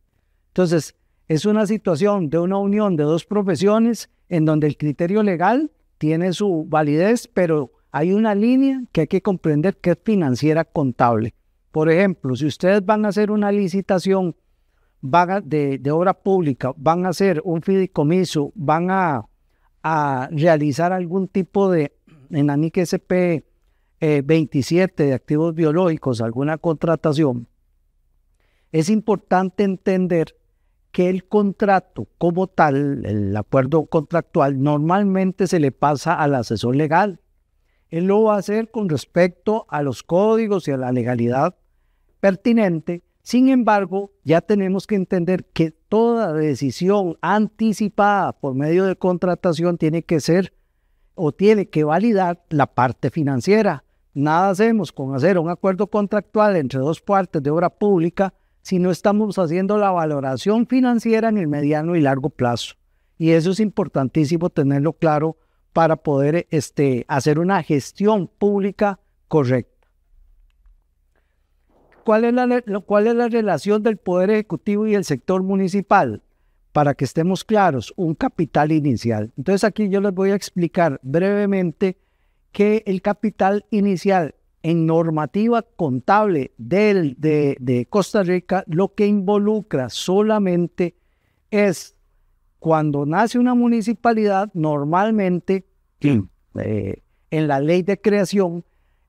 Entonces, es una situación de una unión de dos profesiones en donde el criterio legal tiene su validez, pero hay una línea que hay que comprender que es financiera contable. Por ejemplo, si ustedes van a hacer una licitación de, obra pública, van a hacer un fideicomiso, van a, realizar algún tipo de, en ANIC SP 27 de activos biológicos, alguna contratación, es importante entender que el contrato como tal, el acuerdo contractual, normalmente se le pasa al asesor legal. Él lo va a hacer con respecto a los códigos y a la legalidad pertinente. Sin embargo, ya tenemos que entender que toda decisión anticipada por medio de contratación tiene que ser o tiene que validar la parte financiera. Nada hacemos con hacer un acuerdo contractual entre dos partes de obra pública si no estamos haciendo la valoración financiera en el mediano y largo plazo. Y eso es importantísimo tenerlo claro para poder este, hacer una gestión pública correcta. ¿Cuál es, la, ¿Cuál es la relación del Poder Ejecutivo y el sector municipal? Para que estemos claros, un capital inicial. Entonces aquí yo les voy a explicar brevemente que el capital inicial en normativa contable del, de, Costa Rica, lo que involucra solamente es cuando nace una municipalidad, normalmente eh, en la ley de creación,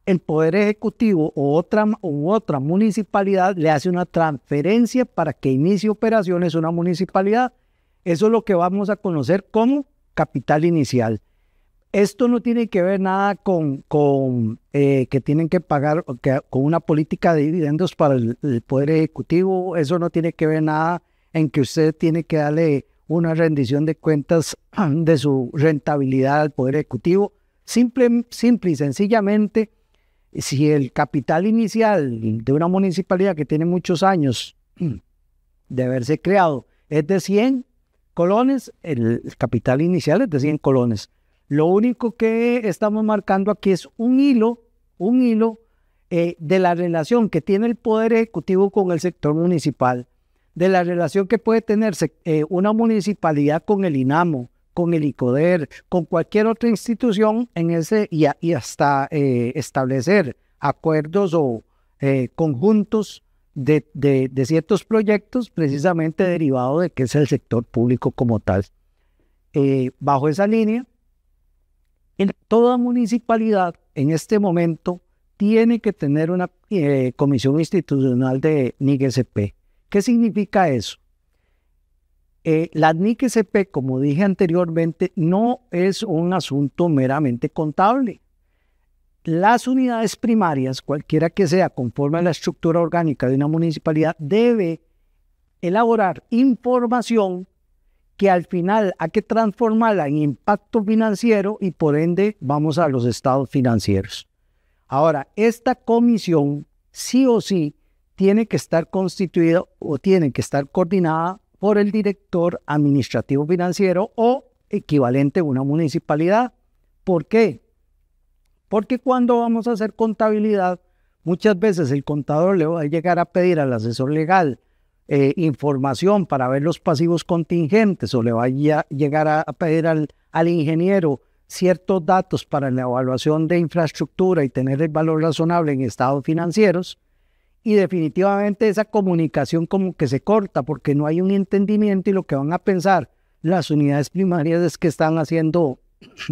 el Poder Ejecutivo o otra, u otra municipalidad le hace una transferencia para que inicie operaciones una municipalidad. Eso es lo que vamos a conocer como capital inicial. Esto no tiene que ver nada con, con eh, que tienen que pagar con una política de dividendos para el, Poder Ejecutivo. Eso no tiene que ver nada en que usted tiene que darle una rendición de cuentas de su rentabilidad al Poder Ejecutivo. Simple, simple y sencillamente, si el capital inicial de una municipalidad que tiene muchos años de haberse creado es de 100 colones, el capital inicial es de 100 colones lo único que estamos marcando aquí es un hilo, un hilo eh, de la relación que tiene el Poder Ejecutivo con el sector municipal, de la relación que puede tenerse eh, una municipalidad con el INAMO, con el ICODER, con cualquier otra institución en ese y, hasta eh, establecer acuerdos o conjuntos de, ciertos proyectos precisamente derivados de que es el sector público como tal. bajo esa línea, toda municipalidad en este momento tiene que tener una eh, comisión institucional de NIGSP. ¿Qué significa eso? Eh, la NIGSP, como dije anteriormente, no es un asunto meramente contable. Las unidades primarias, cualquiera que sea, conforme a la estructura orgánica de una municipalidad, debe elaborar información que al final hay que transformarla en impacto financiero y por ende vamos a los estados financieros. Ahora, esta comisión sí o sí tiene que estar constituida o tiene que estar coordinada por el director administrativo financiero o equivalente a una municipalidad. ¿Por qué? Porque cuando vamos a hacer contabilidad, muchas veces el contador le va a llegar a pedir al asesor legal eh, información para ver los pasivos contingentes o le va a llegar a, pedir al, ingeniero ciertos datos para la evaluación de infraestructura y tener el valor razonable en estados financieros. Y definitivamente esa comunicación como que se corta porque no hay un entendimiento y lo que van a pensar las unidades primarias es que están haciendo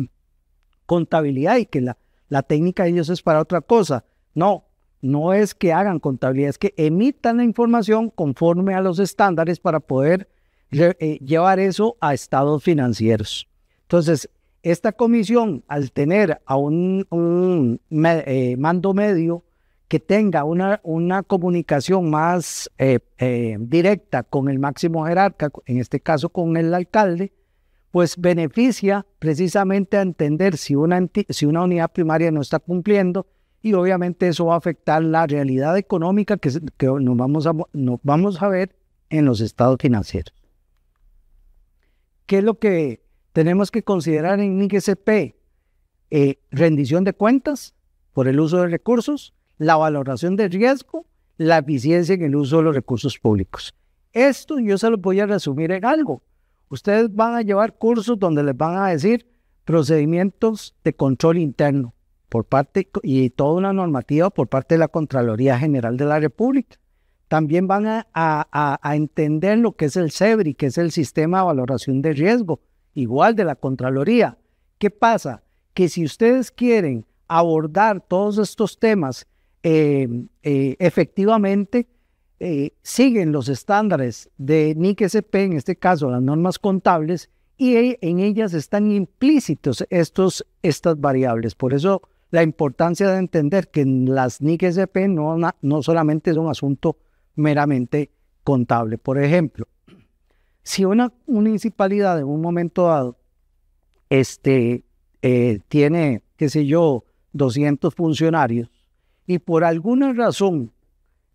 contabilidad y que la, la técnica de ellos es para otra cosa. No, no es que hagan contabilidad, es que emitan la información conforme a los estándares para poder eh, llevar eso a estados financieros. Entonces, esta comisión, al tener a un, eh, mando medio que tenga una, comunicación más eh, directa con el máximo jerarca, en este caso con el alcalde, pues beneficia precisamente a entender si una unidad primaria no está cumpliendo, y obviamente eso va a afectar la realidad económica que, nos, vamos a, ver en los estados financieros. ¿Qué es lo que tenemos que considerar en IGCP? Eh, rendición de cuentas por el uso de recursos, la valoración de riesgo, la eficiencia en el uso de los recursos públicos. Esto yo se lo voy a resumir en algo. Ustedes van a llevar cursos donde les van a decir procedimientos de control interno, por parte y toda una normativa por parte de la Contraloría General de la República. También van a, entender lo que es el CEBRI, que es el sistema de valoración de riesgo, igual de la Contraloría. ¿Qué pasa? Que si ustedes quieren abordar todos estos temas eh, eh, efectivamente, eh, siguen los estándares de NIC en este caso las normas contables, y en ellas están implícitos estos, estas variables. Por eso la importancia de entender que las NIC SP no, no solamente es un asunto meramente contable. Por ejemplo, si una municipalidad en un momento dado este, eh, tiene, qué sé yo, 200 funcionarios y por alguna razón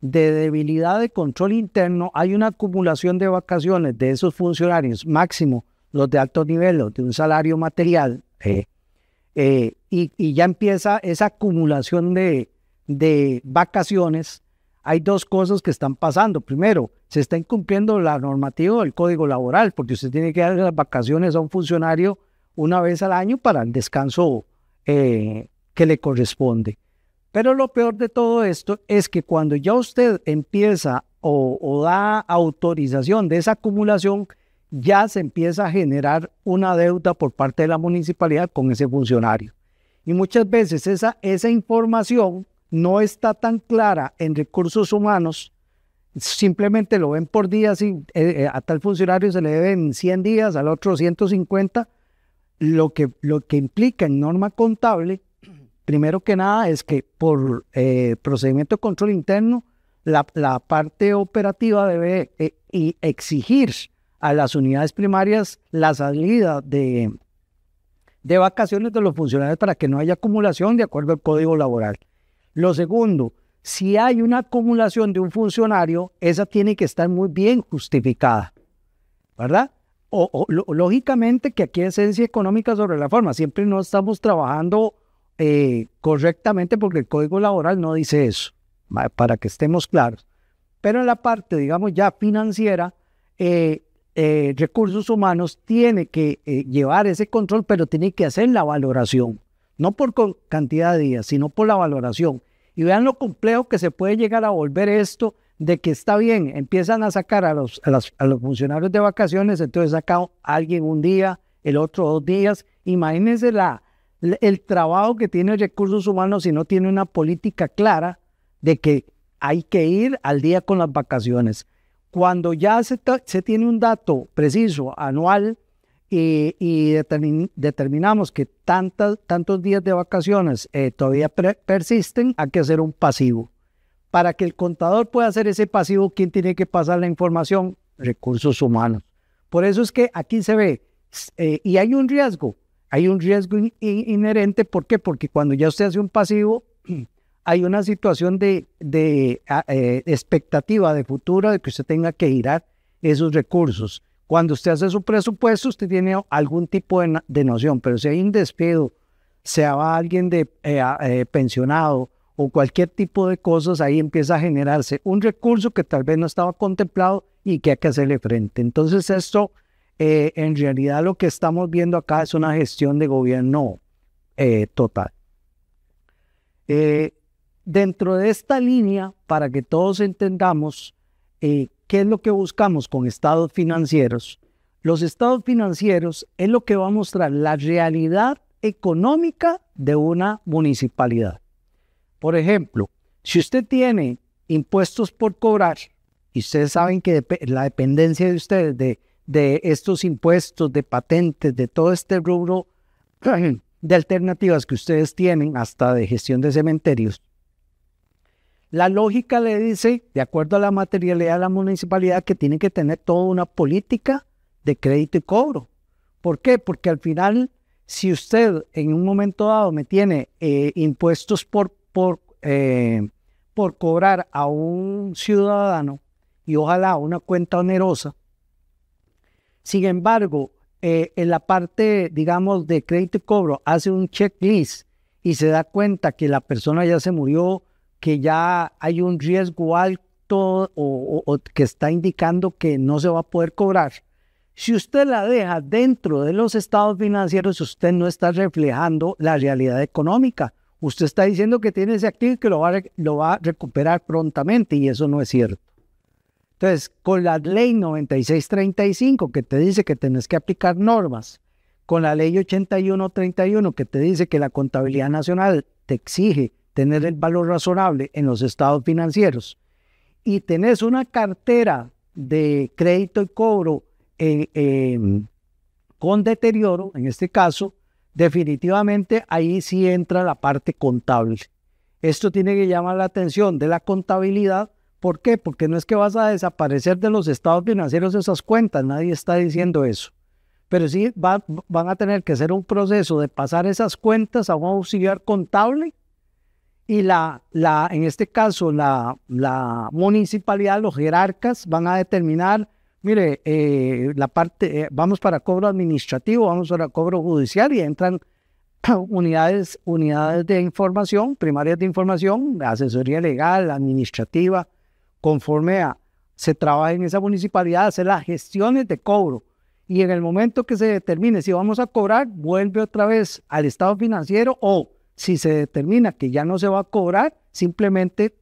de debilidad de control interno hay una acumulación de vacaciones de esos funcionarios, máximo los de alto nivel, los de un salario material, eh, eh, y, ya empieza esa acumulación de, vacaciones, hay dos cosas que están pasando. Primero, se está incumpliendo la normativa del Código Laboral, porque usted tiene que dar las vacaciones a un funcionario una vez al año para el descanso eh, que le corresponde. Pero lo peor de todo esto es que cuando ya usted empieza o da autorización de esa acumulación, ya se empieza a generar una deuda por parte de la municipalidad con ese funcionario. Y muchas veces esa, esa información no está tan clara en recursos humanos, simplemente lo ven por días y eh, eh, a tal funcionario se le deben 100 días, al otro 150, lo que, lo que implica en norma contable, primero que nada es que por eh, procedimiento de control interno, la, parte operativa debe exigir a las unidades primarias la salida de, de vacaciones de los funcionarios para que no haya acumulación de acuerdo al código laboral. Lo segundo, si hay una acumulación de un funcionario, esa tiene que estar muy bien justificada, ¿verdad? O, lógicamente que aquí es ciencia económica sobre la forma, siempre no estamos trabajando eh, correctamente porque el código laboral no dice eso, para que estemos claros. Pero en la parte, digamos, ya financiera, eh, eh, recursos humanos tiene que eh, llevar ese control, pero tiene que hacer la valoración, no por cantidad de días, sino por la valoración. Y vean lo complejo que se puede llegar a volver esto de que está bien, empiezan a sacar a los, funcionarios de vacaciones, entonces saca a alguien un día, el otro dos días. Imagínense la, el trabajo que tiene recursos humanos si no tiene una política clara de que hay que ir al día con las vacaciones. Cuando ya se, tiene un dato preciso anual y, determinamos que tantas, tantos días de vacaciones eh, todavía persisten, hay que hacer un pasivo. Para que el contador pueda hacer ese pasivo, ¿quién tiene que pasar la información? Recursos humanos. Por eso es que aquí se ve, eh, y hay un riesgo, hay un riesgo inherente, ¿por qué? Porque cuando ya usted hace un pasivo, hay una situación de, eh, expectativa de futuro de que usted tenga que girar esos recursos. Cuando usted hace su presupuesto, usted tiene algún tipo de, noción, pero si hay un despido, sea va alguien de eh, eh, pensionado o cualquier tipo de cosas, ahí empieza a generarse un recurso que tal vez no estaba contemplado y que hay que hacerle frente. Entonces esto, en realidad lo que estamos viendo acá es una gestión de gobierno total. Eh, dentro de esta línea, para que todos entendamos eh, qué es lo que buscamos con estados financieros, los estados financieros es lo que va a mostrar la realidad económica de una municipalidad. Por ejemplo, si usted tiene impuestos por cobrar, y ustedes saben que la dependencia de ustedes de estos impuestos, de patentes, de todo este rubro de alternativas que ustedes tienen, hasta de gestión de cementerios, la lógica le dice, de acuerdo a la materialidad de la municipalidad, que tiene que tener toda una política de crédito y cobro. ¿Por qué? Porque al final, si usted en un momento dado me tiene eh, impuestos por, por, eh, por cobrar a un ciudadano y ojalá una cuenta onerosa, sin embargo, eh, en la parte, digamos, de crédito y cobro, hace un checklist y se da cuenta que la persona ya se murió, que ya hay un riesgo alto o, que está indicando que no se va a poder cobrar. Si usted la deja dentro de los estados financieros, usted no está reflejando la realidad económica. Usted está diciendo que tiene ese activo y que lo va, lo va a recuperar prontamente y eso no es cierto. Entonces, con la ley 9635 que te dice que tenés que aplicar normas, con la ley 8131 que te dice que la contabilidad nacional te exige tener el valor razonable en los estados financieros y tenés una cartera de crédito y cobro eh, em, con deterioro, en este caso, definitivamente ahí sí entra la parte contable. Esto tiene que llamar la atención de la contabilidad. ¿Por qué? Porque no es que vas a desaparecer de los estados financieros esas cuentas, nadie está diciendo eso. Pero sí van a tener que hacer un proceso de pasar esas cuentas a un auxiliar contable y la, la, en este caso, la, la municipalidad, los jerarcas van a determinar, mire, eh, la parte, eh, vamos para cobro administrativo, vamos para cobro judicial y entran unidades, unidades de información, primarias de información, asesoría legal, administrativa, conforme a, se trabaja en esa municipalidad, hacer las gestiones de cobro. Y en el momento que se determine si vamos a cobrar, vuelve otra vez al estado financiero o si se determina que ya no se va a cobrar, simplemente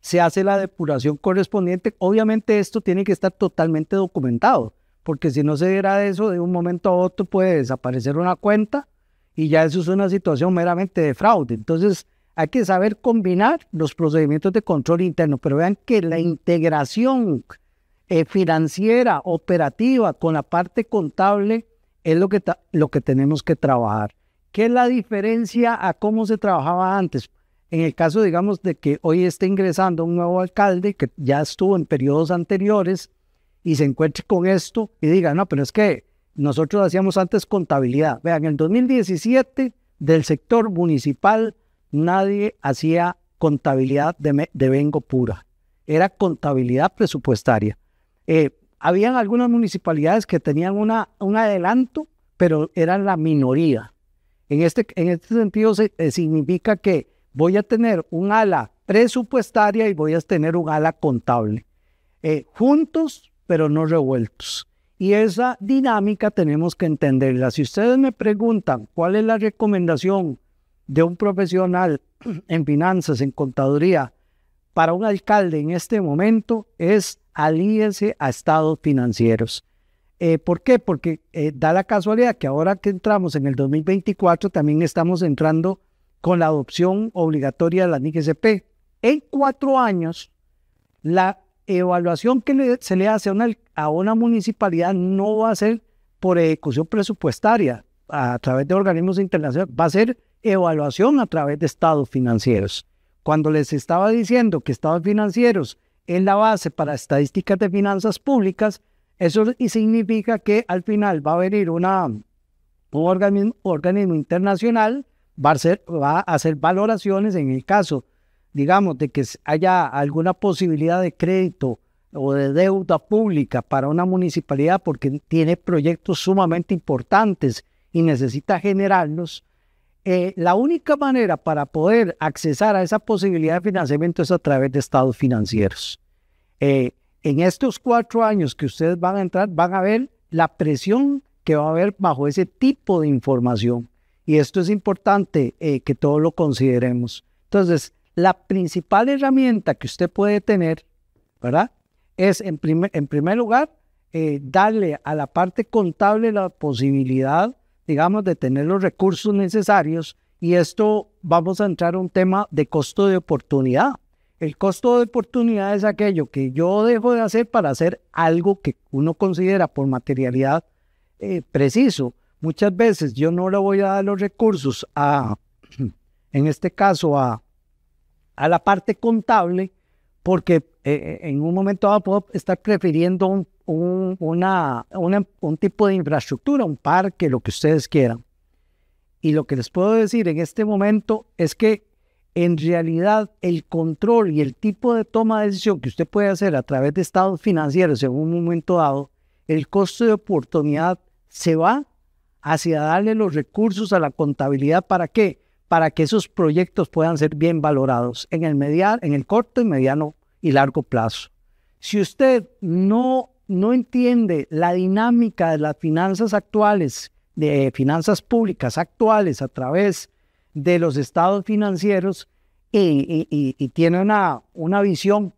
se hace la depuración correspondiente. Obviamente esto tiene que estar totalmente documentado, porque si no se diera eso, de un momento a otro puede desaparecer una cuenta y ya eso es una situación meramente de fraude. Entonces hay que saber combinar los procedimientos de control interno, pero vean que la integración eh, financiera, operativa, con la parte contable, es lo que, lo que tenemos que trabajar. ¿Qué es la diferencia a cómo se trabajaba antes? En el caso, digamos, de que hoy esté ingresando un nuevo alcalde que ya estuvo en periodos anteriores y se encuentre con esto y diga, no, pero es que nosotros hacíamos antes contabilidad. Vean, en el 2017 del sector municipal nadie hacía contabilidad de, vengo pura. Era contabilidad presupuestaria. Eh, habían algunas municipalidades que tenían una, un adelanto, pero eran la minoría. En este, en este sentido eh, significa que voy a tener un ala presupuestaria y voy a tener un ala contable, eh, juntos pero no revueltos. Y esa dinámica tenemos que entenderla. Si ustedes me preguntan cuál es la recomendación de un profesional en finanzas, en contaduría, para un alcalde en este momento es alíese a estados financieros. Eh, ¿Por qué? Porque eh, da la casualidad que ahora que entramos en el 2024 también estamos entrando con la adopción obligatoria de la NIGSP. En cuatro años, la evaluación que se le hace a una, municipalidad no va a ser por ejecución presupuestaria a, través de organismos internacionales, va a ser evaluación a través de estados financieros. Cuando les estaba diciendo que estados financieros es la base para estadísticas de finanzas públicas, eso significa que al final va a venir una, un organismo, internacional, va a, hacer valoraciones en el caso, digamos, de que haya alguna posibilidad de crédito o de deuda pública para una municipalidad porque tiene proyectos sumamente importantes y necesita generarlos, eh, la única manera para poder accesar a esa posibilidad de financiamiento es a través de estados financieros. Eh, en estos cuatro años que ustedes van a entrar, van a ver la presión que va a haber bajo ese tipo de información. Y esto es importante eh, que todos lo consideremos. Entonces, la principal herramienta que usted puede tener, ¿verdad? Es, en primer, lugar, eh, darle a la parte contable la posibilidad, digamos, de tener los recursos necesarios. Y esto vamos a entrar a un tema de costo de oportunidad, el costo de oportunidad es aquello que yo dejo de hacer para hacer algo que uno considera por materialidad eh, preciso. Muchas veces yo no le voy a dar los recursos a, en este caso, a, a la parte contable, porque eh, eh, en un momento dado puedo estar prefiriendo un tipo de infraestructura, un parque, lo que ustedes quieran. Y lo que les puedo decir en este momento es que en realidad el control y el tipo de toma de decisión que usted puede hacer a través de estados financieros en un momento dado, el costo de oportunidad se va hacia darle los recursos a la contabilidad. ¿Para qué? Para que esos proyectos puedan ser bien valorados en el, en el corto, y mediano y largo plazo. Si usted no, no entiende la dinámica de las finanzas actuales, de finanzas públicas actuales a través de de los estados financieros y, tiene una, una visión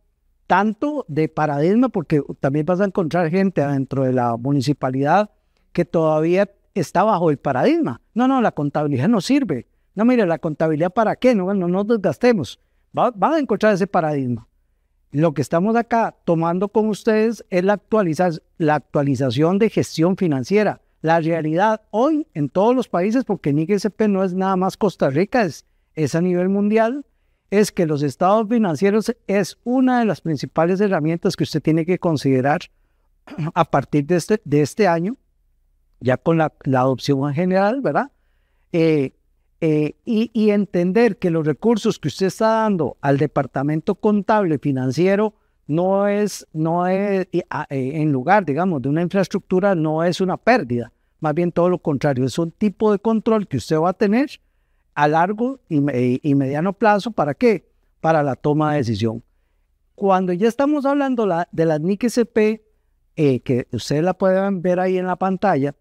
tanto de paradigma, porque también vas a encontrar gente adentro de la municipalidad que todavía está bajo el paradigma. No, no, la contabilidad no sirve. No, mire, la contabilidad para qué, no, no nos desgastemos. Van va a encontrar ese paradigma. Lo que estamos acá tomando con ustedes es la, la actualización de gestión financiera. La realidad hoy en todos los países, porque NIGSP e no es nada más Costa Rica, es, a nivel mundial, es que los estados financieros es una de las principales herramientas que usted tiene que considerar a partir este, de este, año, ya con la, adopción en general, ¿verdad? Eh, eh, y, y, entender que los recursos que usted está dando al departamento contable financiero no es, no es, ah, eh, en lugar, digamos, de una infraestructura, no es una pérdida, más bien todo lo contrario, es un tipo de control que usted va a tener a largo y, mediano plazo, ¿para qué? Para la toma de decisión. Cuando ya estamos hablando de las NIC CP, eh, que ustedes la pueden ver ahí en la pantalla,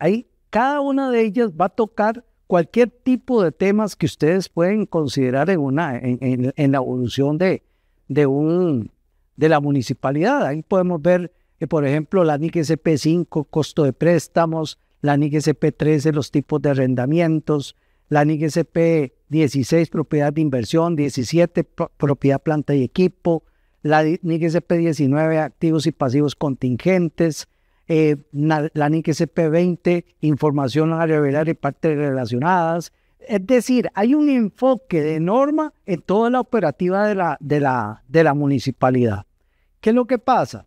ahí cada una de ellas va a tocar cualquier tipo de temas que ustedes pueden considerar en, una, en la evolución de, de, un, de la municipalidad. Ahí podemos ver, por ejemplo, la NIC SP5, costo de préstamos, la NIC SP13, los tipos de arrendamientos, la NIC SP16, propiedad de inversión, 17, propiedad planta y equipo, la NIC SP19, activos y pasivos contingentes, eh, la NIC SP20, información a revelar y partes relacionadas, es decir, hay un enfoque de norma en toda la operativa de la, municipalidad. ¿Qué es lo que pasa?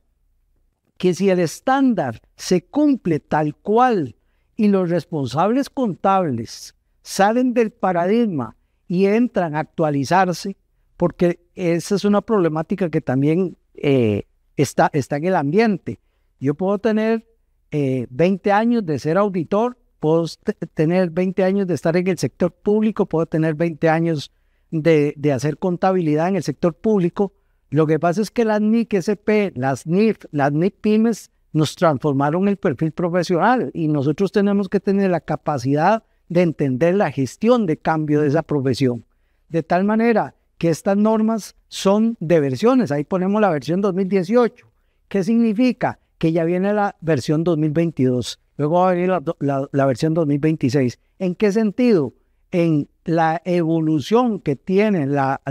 Que si el estándar se cumple tal cual y los responsables contables salen del paradigma y entran a actualizarse, porque esa es una problemática que también eh, está, en el ambiente. Yo puedo tener 20 eh, años de ser auditor puedo tener 20 años de estar en el sector público, puedo tener 20 años de, hacer contabilidad en el sector público. Lo que pasa es que las NIC SP, las NIF, las NIC Pymes nos transformaron el perfil profesional y nosotros tenemos que tener la capacidad de entender la gestión de cambio de esa profesión. De tal manera que estas normas son de versiones. Ahí ponemos la versión 2018. ¿Qué significa? Que ya viene la versión 2022. Luego va a venir la, versión 2026. ¿En qué sentido? En la evolución que tienen la,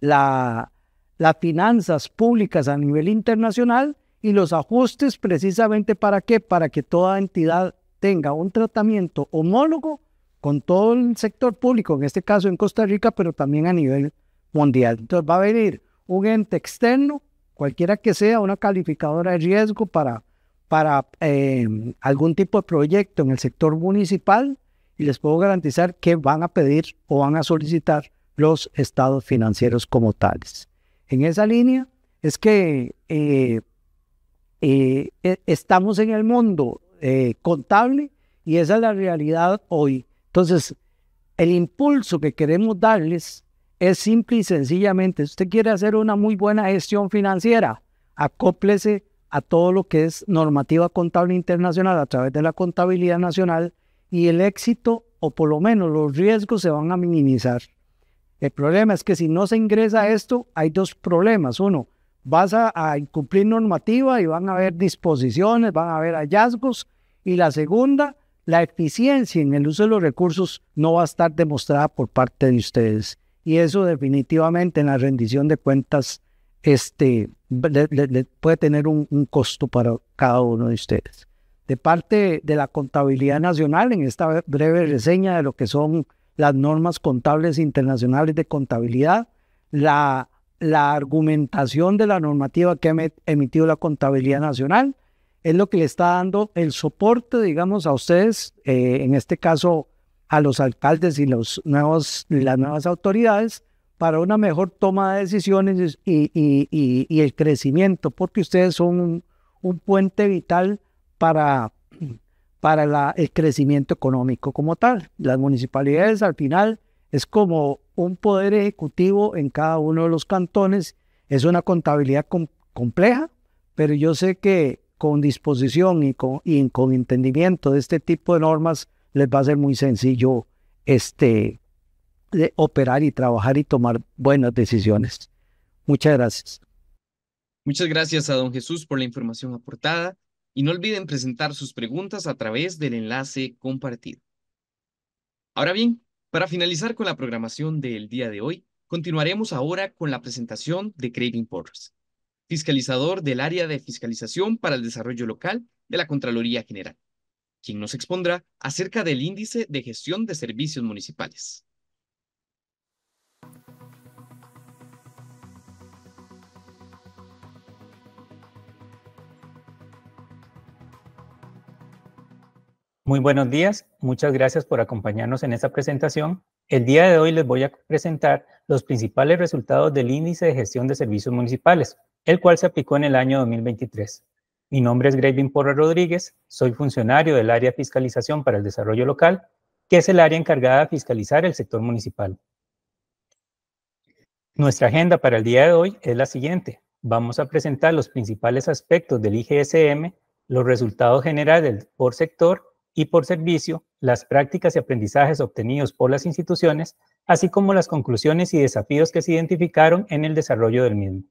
las finanzas públicas a nivel internacional y los ajustes precisamente para qué? Para que toda entidad tenga un tratamiento homólogo con todo el sector público, en este caso en Costa Rica, pero también a nivel mundial. Entonces va a venir un ente externo, cualquiera que sea, una calificadora de riesgo para para eh, algún tipo de proyecto en el sector municipal y les puedo garantizar que van a pedir o van a solicitar los estados financieros como tales. En esa línea es que eh, eh, e, estamos en el mundo contable y esa es la realidad hoy. Entonces, el impulso que queremos darles es simple y sencillamente, si usted quiere hacer una muy buena gestión financiera, acóplese a todo lo que es normativa contable internacional a través de la contabilidad nacional y el éxito o por lo menos los riesgos se van a minimizar. El problema es que si no se ingresa a esto, hay dos problemas. Uno, vas a, a, incumplir normativa y van a haber disposiciones, van a haber hallazgos. Y la segunda, la eficiencia en el uso de los recursos no va a estar demostrada por parte de ustedes. Y eso definitivamente en la rendición de cuentas este, puede tener un, costo para cada uno de ustedes. De parte de la contabilidad nacional, en esta breve reseña de lo que son las normas contables internacionales de contabilidad, la, argumentación de la normativa que ha emitido la contabilidad nacional, es lo que le está dando el soporte, digamos, a ustedes, eh, en este caso a los alcaldes y los nuevos, las nuevas autoridades, para una mejor toma de decisiones y, el crecimiento, porque ustedes son un, puente vital para, para el crecimiento económico como tal. Las municipalidades al final es como un poder ejecutivo en cada uno de los cantones. Es una contabilidad compleja, pero yo sé que con disposición y con, y con entendimiento de este tipo de normas les va a ser muy sencillo este, de operar y trabajar y tomar buenas decisiones. Muchas gracias. Muchas gracias a don Jesús por la información aportada y no olviden presentar sus preguntas a través del enlace compartido. Ahora bien, para finalizar con la programación del día de hoy, continuaremos ahora con la presentación de Craven Porras, fiscalizador del área de fiscalización para el desarrollo local de la Contraloría General, quien nos expondrá acerca del índice de gestión de servicios municipales. Muy buenos días, muchas gracias por acompañarnos en esta presentación. El día de hoy les voy a presentar los principales resultados del Índice de Gestión de Servicios Municipales, el cual se aplicó en el año 2023. Mi nombre es Gravin Porra Rodríguez, soy funcionario del área Fiscalización para el Desarrollo Local, que es el área encargada de fiscalizar el sector municipal. Nuestra agenda para el día de hoy es la siguiente. Vamos a presentar los principales aspectos del IGSM, los resultados generales por sector y por servicio las prácticas y aprendizajes obtenidos por las instituciones, así como las conclusiones y desafíos que se identificaron en el desarrollo del mismo.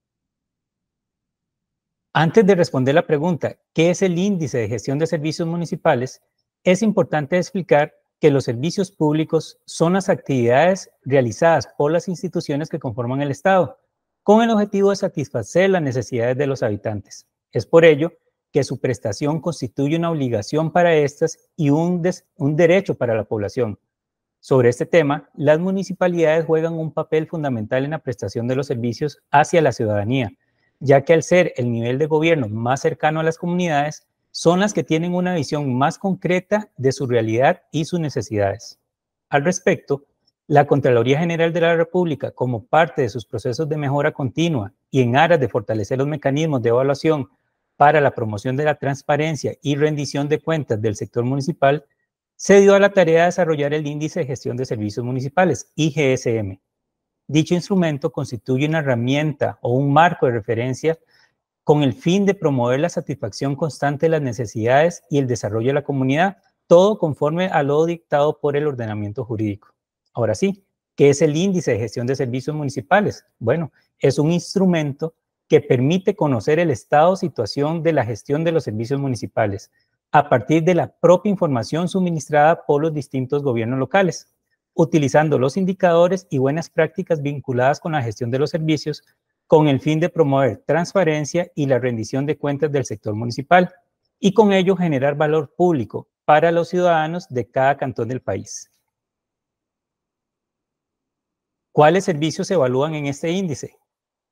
Antes de responder la pregunta, ¿qué es el índice de gestión de servicios municipales? Es importante explicar que los servicios públicos son las actividades realizadas por las instituciones que conforman el Estado, con el objetivo de satisfacer las necesidades de los habitantes. Es por ello que su prestación constituye una obligación para estas y un, un derecho para la población. Sobre este tema, las municipalidades juegan un papel fundamental en la prestación de los servicios hacia la ciudadanía, ya que al ser el nivel de gobierno más cercano a las comunidades, son las que tienen una visión más concreta de su realidad y sus necesidades. Al respecto, la Contraloría General de la República, como parte de sus procesos de mejora continua y en aras de fortalecer los mecanismos de evaluación para la promoción de la transparencia y rendición de cuentas del sector municipal, se dio a la tarea de desarrollar el Índice de Gestión de Servicios Municipales, IGSM. Dicho instrumento constituye una herramienta o un marco de referencia con el fin de promover la satisfacción constante de las necesidades y el desarrollo de la comunidad, todo conforme a lo dictado por el ordenamiento jurídico. Ahora sí, ¿qué es el índice de gestión de servicios municipales? Bueno, es un instrumento que permite conocer el estado, situación de la gestión de los servicios municipales a partir de la propia información suministrada por los distintos gobiernos locales, utilizando los indicadores y buenas prácticas vinculadas con la gestión de los servicios con el fin de promover transparencia y la rendición de cuentas del sector municipal y con ello generar valor público para los ciudadanos de cada cantón del país. ¿Cuáles servicios se evalúan en este índice?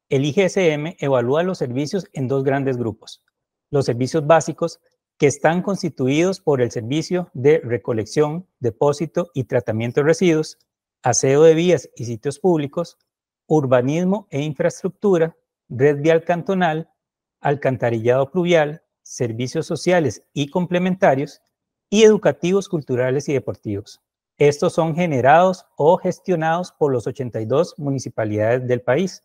El IGSM evalúa los servicios en dos grandes grupos. Los servicios básicos, que están constituidos por el servicio de recolección, depósito y tratamiento de residuos, aseo de vías y sitios públicos, urbanismo e infraestructura, red vial cantonal, alcantarillado pluvial, servicios sociales y complementarios, y educativos, culturales y deportivos. Estos son generados o gestionados por las 82 municipalidades del país.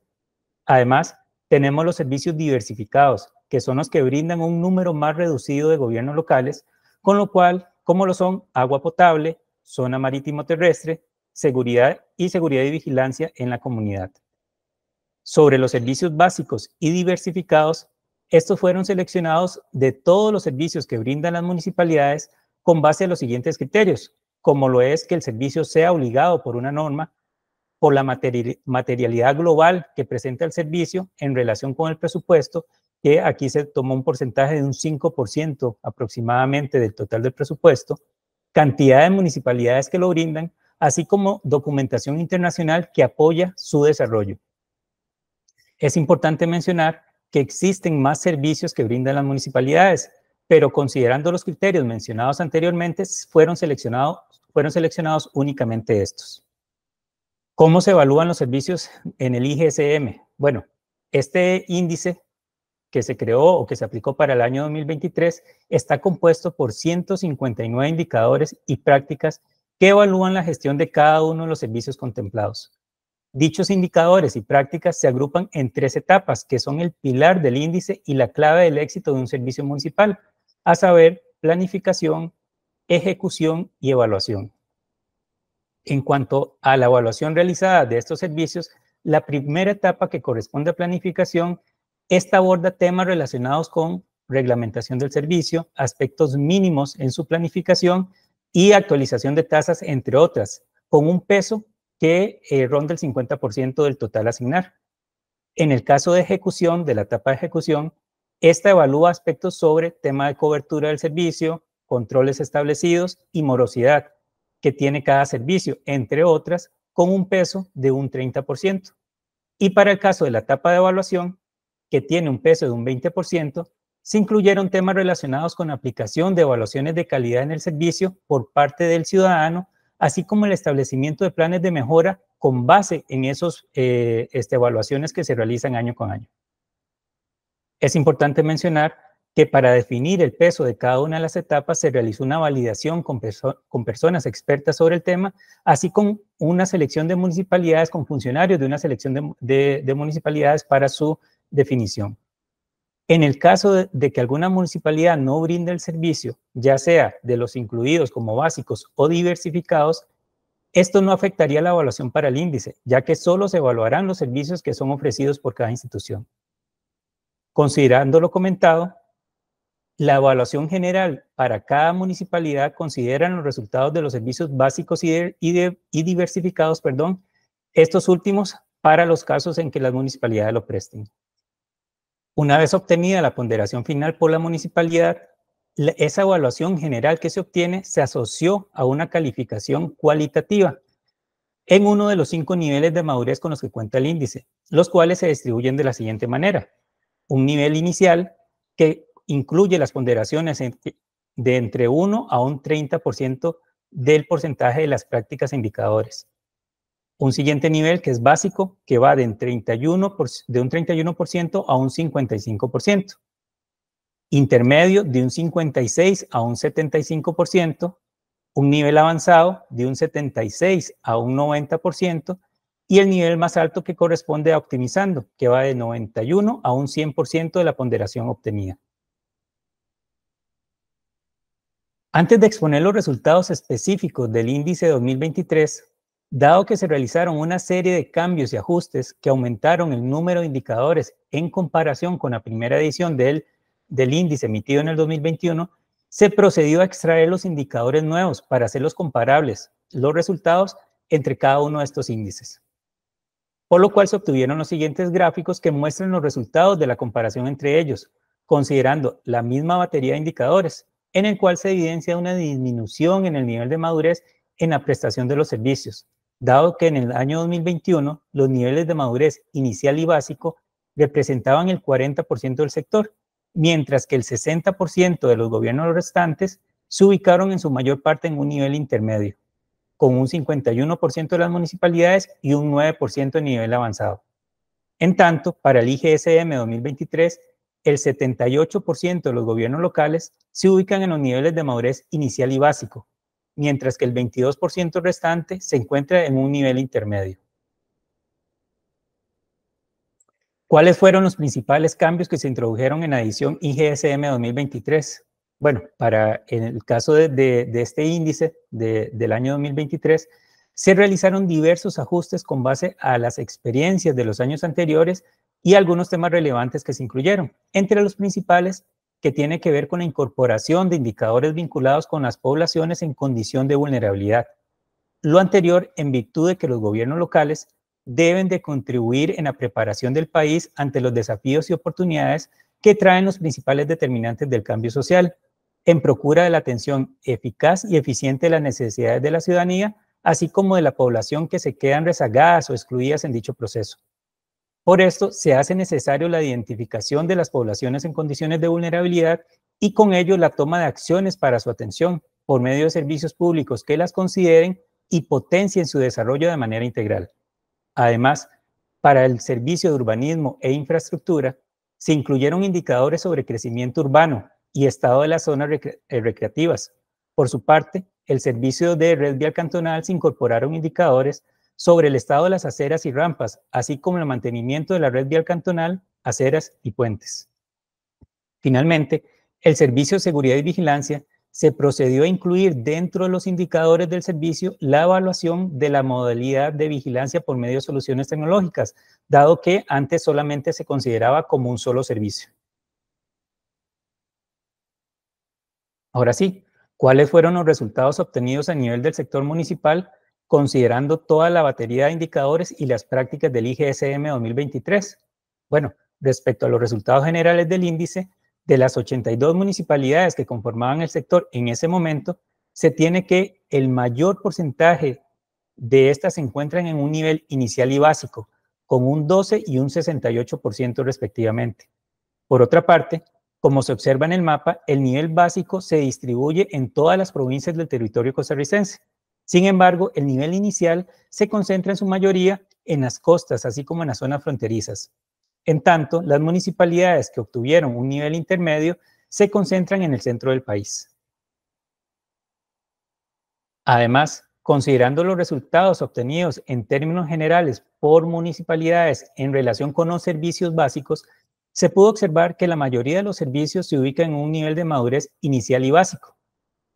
Además, tenemos los servicios diversificados, que son los que brindan un número más reducido de gobiernos locales, con lo cual, como lo son agua potable, zona marítimo terrestre, seguridad y seguridad y vigilancia en la comunidad. Sobre los servicios básicos y diversificados, estos fueron seleccionados de todos los servicios que brindan las municipalidades con base a los siguientes criterios, como lo es que el servicio sea obligado por una norma por la materialidad global que presenta el servicio en relación con el presupuesto, que aquí se tomó un porcentaje de un 5% aproximadamente del total del presupuesto, cantidad de municipalidades que lo brindan, así como documentación internacional que apoya su desarrollo. Es importante mencionar que existen más servicios que brindan las municipalidades, pero considerando los criterios mencionados anteriormente, fueron seleccionados, fueron seleccionados únicamente estos. ¿Cómo se evalúan los servicios en el IGSM? Bueno, este índice que se creó o que se aplicó para el año 2023 está compuesto por 159 indicadores y prácticas que evalúan la gestión de cada uno de los servicios contemplados. Dichos indicadores y prácticas se agrupan en tres etapas, que son el pilar del índice y la clave del éxito de un servicio municipal, a saber, planificación, ejecución y evaluación. En cuanto a la evaluación realizada de estos servicios, la primera etapa que corresponde a planificación, esta aborda temas relacionados con reglamentación del servicio, aspectos mínimos en su planificación y actualización de tasas, entre otras, con un peso que eh, ronda el 50% del total asignar. En el caso de ejecución, de la etapa de ejecución, esta evalúa aspectos sobre tema de cobertura del servicio, controles establecidos y morosidad, que tiene cada servicio, entre otras, con un peso de un 30%. Y para el caso de la etapa de evaluación, que tiene un peso de un 20%, se incluyeron temas relacionados con aplicación de evaluaciones de calidad en el servicio por parte del ciudadano, así como el establecimiento de planes de mejora con base en esas eh, este, evaluaciones que se realizan año con año. Es importante mencionar que para definir el peso de cada una de las etapas se realizó una validación con, personas expertas sobre el tema, así como una selección de municipalidades, con funcionarios de una selección de, municipalidades para su definición. En el caso de, de, que alguna municipalidad no brinde el servicio, ya sea de los incluidos como básicos o diversificados, esto no afectaría la evaluación para el índice, ya que solo se evaluarán los servicios que son ofrecidos por cada institución. Considerando lo comentado, la evaluación general para cada municipalidad considera los resultados de los servicios básicos y, diversificados, perdón, estos últimos para los casos en que las municipalidades lo presten. Una vez obtenida la ponderación final por la municipalidad, esa evaluación general que se obtiene se asoció a una calificación cualitativa en uno de los cinco niveles de madurez con los que cuenta el índice, los cuales se distribuyen de la siguiente manera. Un nivel inicial que incluye las ponderaciones de entre 1 a un 30% del porcentaje de las prácticas e indicadores. Un siguiente nivel que es básico, que va de, 31 de un 31% a un 55%. Intermedio de un 56 a un 75%. Un nivel avanzado de un 76 a un 90%. Y el nivel más alto que corresponde a optimizando, que va de 91 a un 100% de la ponderación obtenida. Antes de exponer los resultados específicos del índice 2023, dado que se realizaron una serie de cambios y ajustes que aumentaron el número de indicadores en comparación con la primera edición del, del índice emitido en el 2021, se procedió a extraer los indicadores nuevos para hacerlos comparables, los resultados entre cada uno de estos índices. Por lo cual se obtuvieron los siguientes gráficos que muestran los resultados de la comparación entre ellos, considerando la misma batería de indicadores, en el cual se evidencia una disminución en el nivel de madurez en la prestación de los servicios, dado que en el año 2021 los niveles de madurez inicial y básico representaban el 40% del sector, mientras que el 60% de los gobiernos restantes se ubicaron en su mayor parte en un nivel intermedio, con un 51% de las municipalidades y un 9% de nivel avanzado. En tanto, para el IGSM 2023, el 78% de los gobiernos locales se ubican en los niveles de madurez inicial y básico, mientras que el 22% restante se encuentra en un nivel intermedio. ¿Cuáles fueron los principales cambios que se introdujeron en la edición IGSM 2023? Bueno, para en el caso de, este índice del año 2023, se realizaron diversos ajustes con base a las experiencias de los años anteriores y algunos temas relevantes que se incluyeron. Entre los principales, que tiene que ver con la incorporación de indicadores vinculados con las poblaciones en condición de vulnerabilidad. Lo anterior en virtud de que los gobiernos locales deben de contribuir en la preparación del país ante los desafíos y oportunidades que traen los principales determinantes del cambio social, en procura de la atención eficaz y eficiente de las necesidades de la ciudadanía, así como de la población que se quedan rezagadas o excluidas en dicho proceso. Por esto, se hace necesario la identificación de las poblaciones en condiciones de vulnerabilidad y con ello la toma de acciones para su atención por medio de servicios públicos que las consideren y potencien su desarrollo de manera integral. Además, para el servicio de urbanismo e infraestructura, se incluyeron indicadores sobre crecimiento urbano y estado de las zonas eh, recreativas. Por su parte, el servicio de red vial cantonal se incorporaron indicadores sobre el estado de las aceras y rampas, así como el mantenimiento de la red vial cantonal, aceras y puentes. Finalmente, el Servicio de Seguridad y Vigilancia se procedió a incluir dentro de los indicadores del servicio la evaluación de la modalidad de vigilancia por medio de soluciones tecnológicas, dado que antes solamente se consideraba como un solo servicio. Ahora sí, ¿cuáles fueron los resultados obtenidos a nivel del sector municipal considerando toda la batería de indicadores y las prácticas del IGSM 2023. Bueno, respecto a los resultados generales del índice, de las 82 municipalidades que conformaban el sector en ese momento, se tiene que el mayor porcentaje de estas se encuentran en un nivel inicial y básico, con un 12 y un 68% respectivamente. Por otra parte, como se observa en el mapa, el nivel básico se distribuye en todas las provincias del territorio costarricense, sin embargo, el nivel inicial se concentra en su mayoría en las costas, así como en las zonas fronterizas. En tanto, las municipalidades que obtuvieron un nivel intermedio se concentran en el centro del país. Además, considerando los resultados obtenidos en términos generales por municipalidades en relación con los servicios básicos, se pudo observar que la mayoría de los servicios se ubican en un nivel de madurez inicial y básico,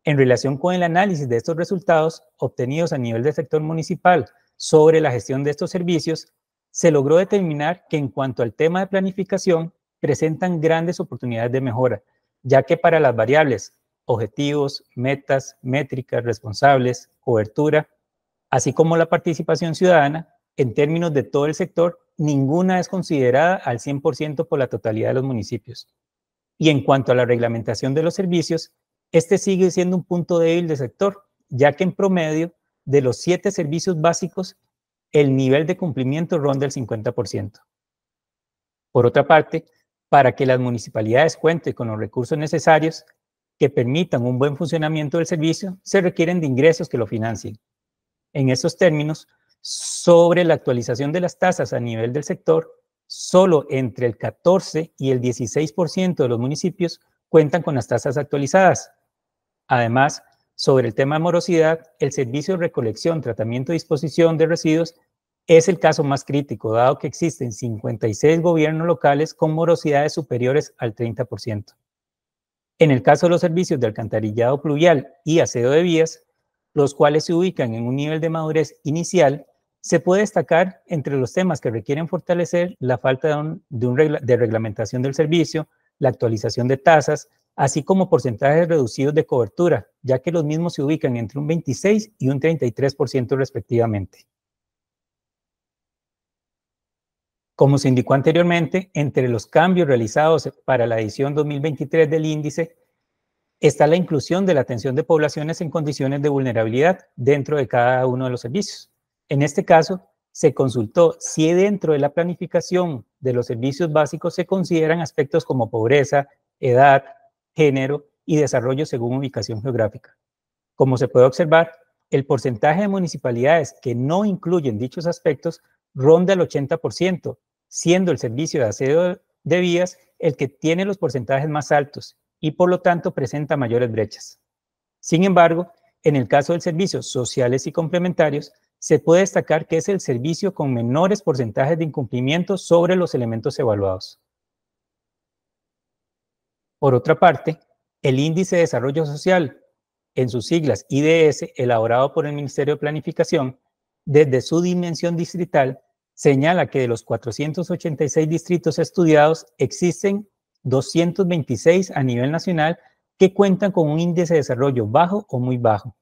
en relación con el análisis de estos resultados obtenidos a nivel del sector municipal sobre la gestión de estos servicios, se logró determinar que en cuanto al tema de planificación, presentan grandes oportunidades de mejora, ya que para las variables objetivos, metas, métricas, responsables, cobertura, así como la participación ciudadana, en términos de todo el sector, ninguna es considerada al 100% por la totalidad de los municipios. Y en cuanto a la reglamentación de los servicios, este sigue siendo un punto débil del sector, ya que en promedio de los siete servicios básicos, el nivel de cumplimiento ronda el 50%. Por otra parte, para que las municipalidades cuenten con los recursos necesarios que permitan un buen funcionamiento del servicio, se requieren de ingresos que lo financien. En estos términos, sobre la actualización de las tasas a nivel del sector, solo entre el 14 y el 16% de los municipios cuentan con las tasas actualizadas, Además, sobre el tema de morosidad, el servicio de recolección, tratamiento y disposición de residuos es el caso más crítico, dado que existen 56 gobiernos locales con morosidades superiores al 30%. En el caso de los servicios de alcantarillado pluvial y aseo de vías, los cuales se ubican en un nivel de madurez inicial, se puede destacar entre los temas que requieren fortalecer la falta de reglamentación del servicio, la actualización de tasas, así como porcentajes reducidos de cobertura, ya que los mismos se ubican entre un 26 y un 33% respectivamente. Como se indicó anteriormente, entre los cambios realizados para la edición 2023 del índice está la inclusión de la atención de poblaciones en condiciones de vulnerabilidad dentro de cada uno de los servicios. En este caso, se consultó si dentro de la planificación de los servicios básicos se consideran aspectos como pobreza, edad, género y desarrollo según ubicación geográfica. Como se puede observar, el porcentaje de municipalidades que no incluyen dichos aspectos ronda el 80%, siendo el servicio de aseo de vías el que tiene los porcentajes más altos y por lo tanto presenta mayores brechas. Sin embargo, en el caso de servicios sociales y complementarios, se puede destacar que es el servicio con menores porcentajes de incumplimiento sobre los elementos evaluados. Por otra parte, el Índice de Desarrollo Social, en sus siglas IDS, elaborado por el Ministerio de Planificación, desde su dimensión distrital, señala que de los 486 distritos estudiados existen 226 a nivel nacional que cuentan con un índice de desarrollo bajo o muy bajo.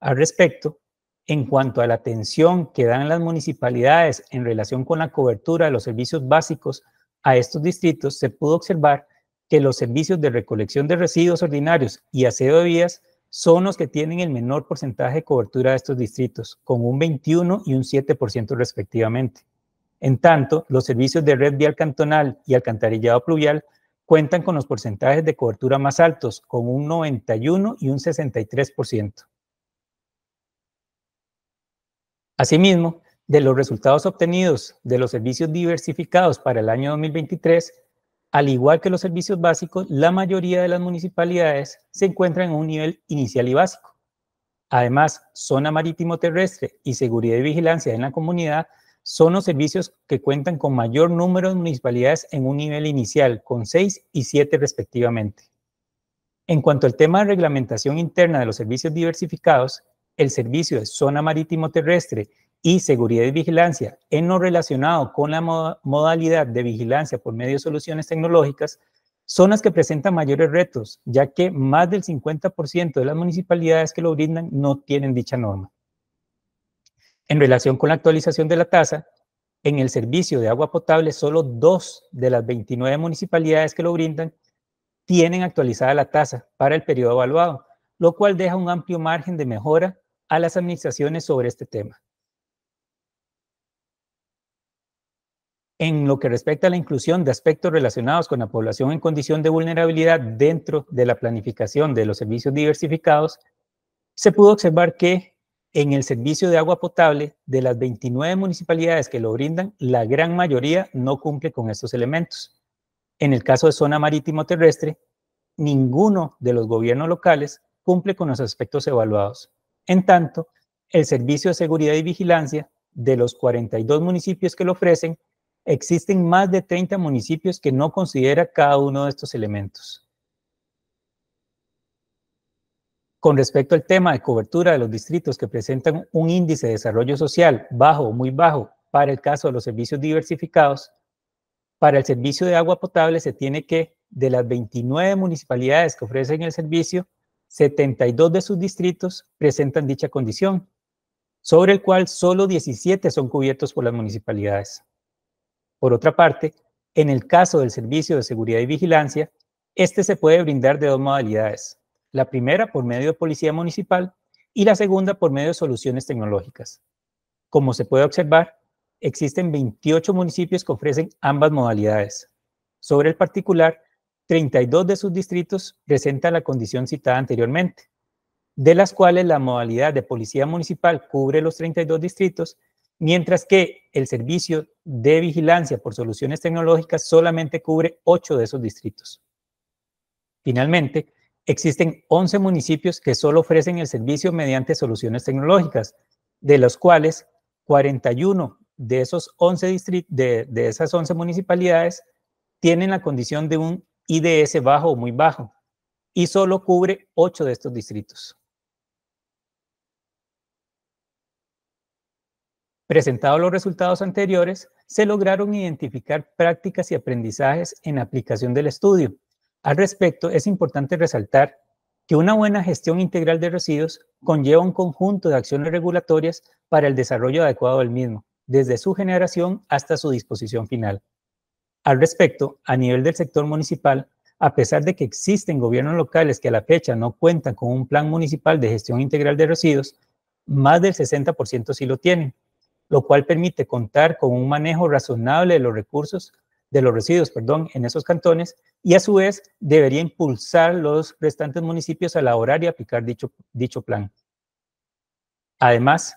Al respecto, en cuanto a la atención que dan las municipalidades en relación con la cobertura de los servicios básicos a estos distritos, se pudo observar que los servicios de recolección de residuos ordinarios y aseo de vías son los que tienen el menor porcentaje de cobertura de estos distritos, con un 21 y un 7% respectivamente. En tanto, los servicios de red vial cantonal y alcantarillado pluvial cuentan con los porcentajes de cobertura más altos, con un 91 y un 63%. Asimismo, de los resultados obtenidos de los servicios diversificados para el año 2023, al igual que los servicios básicos, la mayoría de las municipalidades se encuentran en un nivel inicial y básico. Además, zona marítimo terrestre y seguridad y vigilancia en la comunidad son los servicios que cuentan con mayor número de municipalidades en un nivel inicial, con 6 y siete respectivamente. En cuanto al tema de reglamentación interna de los servicios diversificados, el servicio de zona marítimo terrestre y seguridad y vigilancia en lo relacionado con la modalidad de vigilancia por medio de soluciones tecnológicas son las que presentan mayores retos, ya que más del 50% de las municipalidades que lo brindan no tienen dicha norma. En relación con la actualización de la tasa, en el servicio de agua potable, solo dos de las 29 municipalidades que lo brindan tienen actualizada la tasa para el periodo evaluado, lo cual deja un amplio margen de mejora a las administraciones sobre este tema. en lo que respecta a la inclusión de aspectos relacionados con la población en condición de vulnerabilidad dentro de la planificación de los servicios diversificados, se pudo observar que en el servicio de agua potable, de las 29 municipalidades que lo brindan, la gran mayoría no cumple con estos elementos. En el caso de zona marítimo terrestre, ninguno de los gobiernos locales cumple con los aspectos evaluados. En tanto, el servicio de seguridad y vigilancia de los 42 municipios que lo ofrecen existen más de 30 municipios que no considera cada uno de estos elementos. Con respecto al tema de cobertura de los distritos que presentan un índice de desarrollo social bajo o muy bajo para el caso de los servicios diversificados, para el servicio de agua potable se tiene que, de las 29 municipalidades que ofrecen el servicio, 72 de sus distritos presentan dicha condición, sobre el cual solo 17 son cubiertos por las municipalidades. Por otra parte, en el caso del servicio de seguridad y vigilancia, este se puede brindar de dos modalidades. La primera por medio de policía municipal y la segunda por medio de soluciones tecnológicas. Como se puede observar, existen 28 municipios que ofrecen ambas modalidades. Sobre el particular, 32 de sus distritos presentan la condición citada anteriormente, de las cuales la modalidad de policía municipal cubre los 32 distritos mientras que el servicio de vigilancia por soluciones tecnológicas solamente cubre 8 de esos distritos. Finalmente, existen 11 municipios que solo ofrecen el servicio mediante soluciones tecnológicas, de los cuales 41 de, esos de, de esas 11 municipalidades tienen la condición de un IDS bajo o muy bajo y solo cubre 8 de estos distritos. Presentados los resultados anteriores, se lograron identificar prácticas y aprendizajes en aplicación del estudio. Al respecto, es importante resaltar que una buena gestión integral de residuos conlleva un conjunto de acciones regulatorias para el desarrollo adecuado del mismo, desde su generación hasta su disposición final. Al respecto, a nivel del sector municipal, a pesar de que existen gobiernos locales que a la fecha no cuentan con un plan municipal de gestión integral de residuos, más del 60% sí lo tienen, lo cual permite contar con un manejo razonable de los recursos, de los residuos, perdón, en esos cantones y a su vez debería impulsar los restantes municipios a elaborar y aplicar dicho, dicho plan. Además,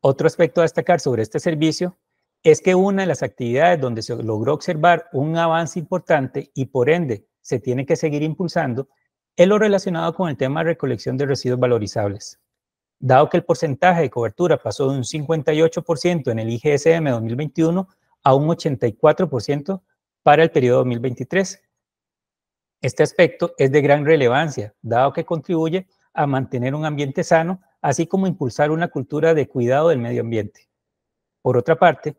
otro aspecto a destacar sobre este servicio es que una de las actividades donde se logró observar un avance importante y por ende se tiene que seguir impulsando es lo relacionado con el tema de recolección de residuos valorizables dado que el porcentaje de cobertura pasó de un 58% en el IGSM 2021 a un 84% para el periodo 2023. Este aspecto es de gran relevancia, dado que contribuye a mantener un ambiente sano, así como impulsar una cultura de cuidado del medio ambiente. Por otra parte,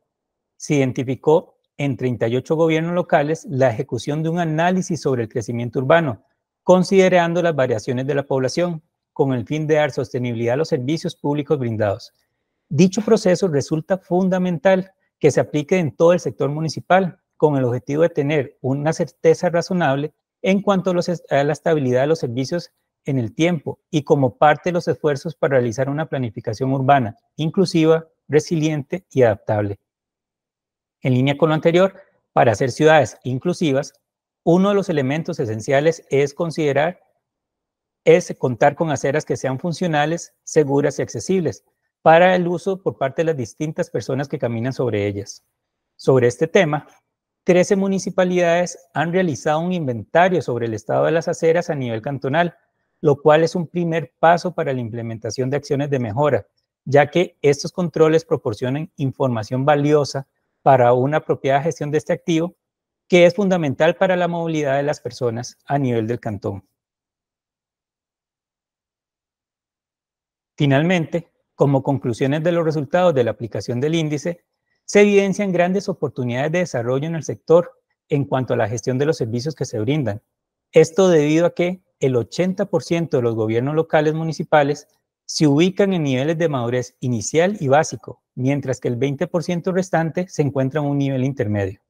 se identificó en 38 gobiernos locales la ejecución de un análisis sobre el crecimiento urbano, considerando las variaciones de la población, con el fin de dar sostenibilidad a los servicios públicos brindados. Dicho proceso resulta fundamental que se aplique en todo el sector municipal, con el objetivo de tener una certeza razonable en cuanto a, la estabilidad de los servicios en el tiempo y como parte de los esfuerzos para realizar una planificación urbana inclusiva, resiliente y adaptable. En línea con lo anterior, para hacer ciudades inclusivas, uno de los elementos esenciales es considerar es contar con aceras que sean funcionales, seguras y accesibles para el uso por parte de las distintas personas que caminan sobre ellas. Sobre este tema, 13 municipalidades han realizado un inventario sobre el estado de las aceras a nivel cantonal, lo cual es un primer paso para la implementación de acciones de mejora, ya que estos controles proporcionan información valiosa para una apropiada gestión de este activo, que es fundamental para la movilidad de las personas a nivel del cantón. Finalmente, como conclusiones de los resultados de la aplicación del índice, se evidencian grandes oportunidades de desarrollo en el sector en cuanto a la gestión de los servicios que se brindan. Esto debido a que el 80% de los gobiernos locales municipales se ubican en niveles de madurez inicial y básico, mientras que el 20% restante se encuentra en un nivel intermedio.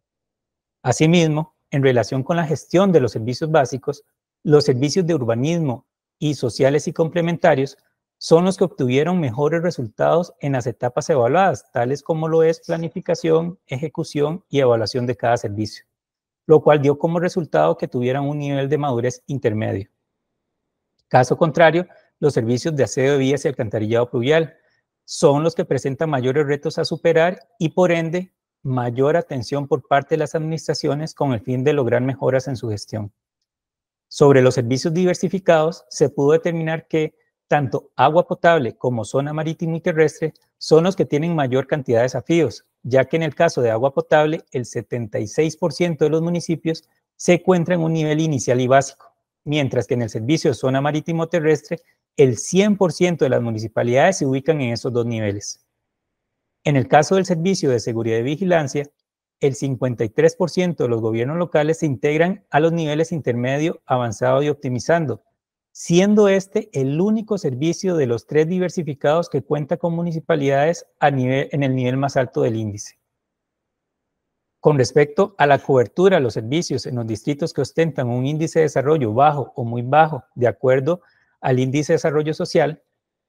Asimismo, en relación con la gestión de los servicios básicos, los servicios de urbanismo y sociales y complementarios son los que obtuvieron mejores resultados en las etapas evaluadas, tales como lo es planificación, ejecución y evaluación de cada servicio, lo cual dio como resultado que tuvieran un nivel de madurez intermedio. Caso contrario, los servicios de aseo de vías y alcantarillado pluvial son los que presentan mayores retos a superar y por ende mayor atención por parte de las administraciones con el fin de lograr mejoras en su gestión. Sobre los servicios diversificados, se pudo determinar que tanto agua potable como zona marítima y terrestre son los que tienen mayor cantidad de desafíos, ya que en el caso de agua potable, el 76% de los municipios se encuentra en un nivel inicial y básico, mientras que en el servicio de zona marítimo terrestre, el 100% de las municipalidades se ubican en esos dos niveles. En el caso del servicio de seguridad y vigilancia, el 53% de los gobiernos locales se integran a los niveles intermedio, avanzado y optimizando, siendo este el único servicio de los tres diversificados que cuenta con municipalidades en el nivel más alto del índice. Con respecto a la cobertura de los servicios en los distritos que ostentan un índice de desarrollo bajo o muy bajo, de acuerdo al índice de desarrollo social,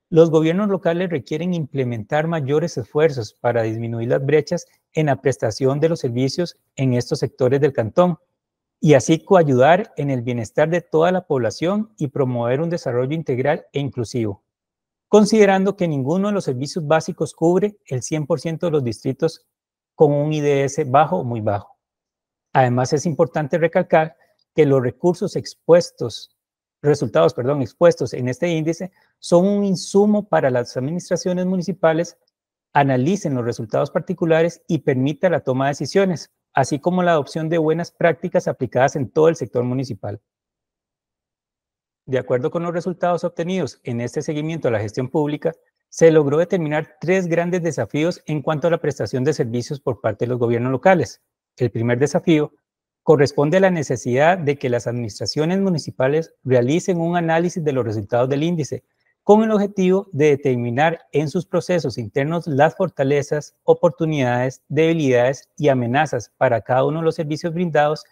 los gobiernos locales requieren implementar mayores esfuerzos para disminuir las brechas en la prestación de los servicios en estos sectores del cantón, y así coayudar en el bienestar de toda la población y promover un desarrollo integral e inclusivo, considerando que ninguno de los servicios básicos cubre el 100% de los distritos con un IDS bajo o muy bajo. Además, es importante recalcar que los recursos expuestos, resultados, perdón, expuestos en este índice son un insumo para las administraciones municipales analicen los resultados particulares y permita la toma de decisiones, así como la adopción de buenas prácticas aplicadas en todo el sector municipal. De acuerdo con los resultados obtenidos en este seguimiento a la gestión pública, se logró determinar tres grandes desafíos en cuanto a la prestación de servicios por parte de los gobiernos locales. El primer desafío corresponde a la necesidad de que las administraciones municipales realicen un análisis de los resultados del índice con el objetivo de determinar en sus procesos internos las fortalezas, oportunidades, debilidades y amenazas para cada uno de los servicios brindados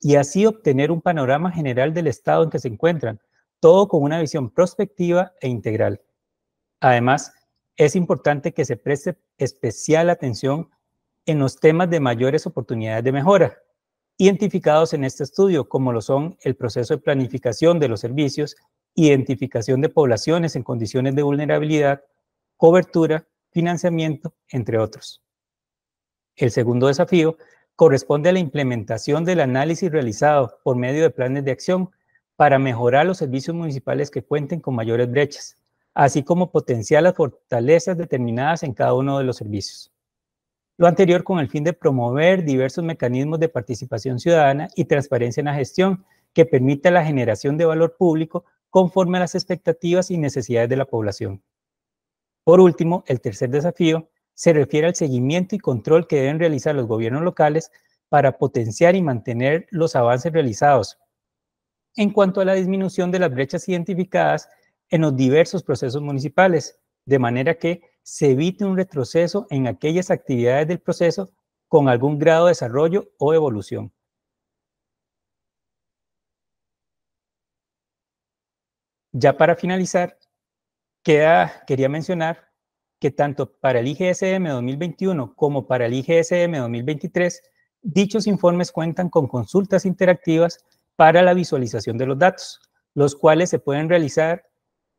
y así obtener un panorama general del estado en que se encuentran, todo con una visión prospectiva e integral. Además, es importante que se preste especial atención en los temas de mayores oportunidades de mejora, identificados en este estudio, como lo son el proceso de planificación de los servicios, identificación de poblaciones en condiciones de vulnerabilidad, cobertura, financiamiento, entre otros. El segundo desafío corresponde a la implementación del análisis realizado por medio de planes de acción para mejorar los servicios municipales que cuenten con mayores brechas, así como potenciar las fortalezas determinadas en cada uno de los servicios. Lo anterior con el fin de promover diversos mecanismos de participación ciudadana y transparencia en la gestión que permita la generación de valor público conforme a las expectativas y necesidades de la población. Por último, el tercer desafío se refiere al seguimiento y control que deben realizar los gobiernos locales para potenciar y mantener los avances realizados en cuanto a la disminución de las brechas identificadas en los diversos procesos municipales, de manera que se evite un retroceso en aquellas actividades del proceso con algún grado de desarrollo o evolución. Ya para finalizar, quería mencionar que tanto para el IGSM 2021 como para el IGSM 2023, dichos informes cuentan con consultas interactivas para la visualización de los datos, los cuales se pueden realizar,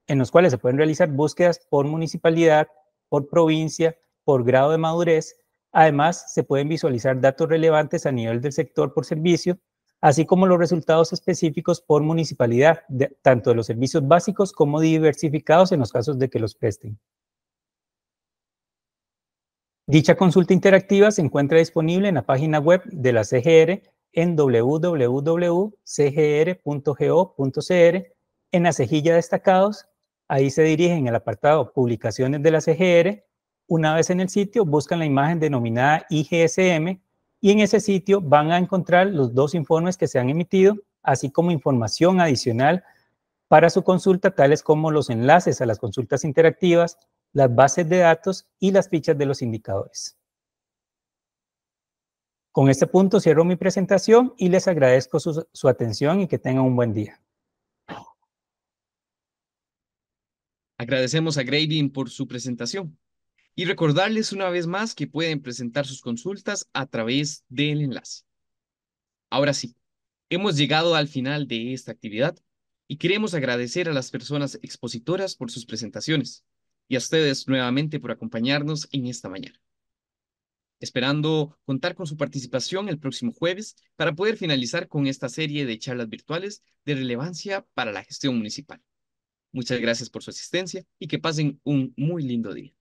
en los cuales se pueden realizar búsquedas por municipalidad, por provincia, por grado de madurez. Además, se pueden visualizar datos relevantes a nivel del sector por servicio así como los resultados específicos por municipalidad, tanto de los servicios básicos como diversificados en los casos de que los presten. Dicha consulta interactiva se encuentra disponible en la página web de la CGR en www.cgr.go.cr en la cejilla destacados. Ahí se dirigen al apartado publicaciones de la CGR. Una vez en el sitio, buscan la imagen denominada IGSM y en ese sitio van a encontrar los dos informes que se han emitido, así como información adicional para su consulta, tales como los enlaces a las consultas interactivas, las bases de datos y las fichas de los indicadores. Con este punto cierro mi presentación y les agradezco su, atención y que tengan un buen día. Agradecemos a Grading por su presentación y recordarles una vez más que pueden presentar sus consultas a través del enlace. Ahora sí, hemos llegado al final de esta actividad y queremos agradecer a las personas expositoras por sus presentaciones y a ustedes nuevamente por acompañarnos en esta mañana. Esperando contar con su participación el próximo jueves para poder finalizar con esta serie de charlas virtuales de relevancia para la gestión municipal. Muchas gracias por su asistencia y que pasen un muy lindo día.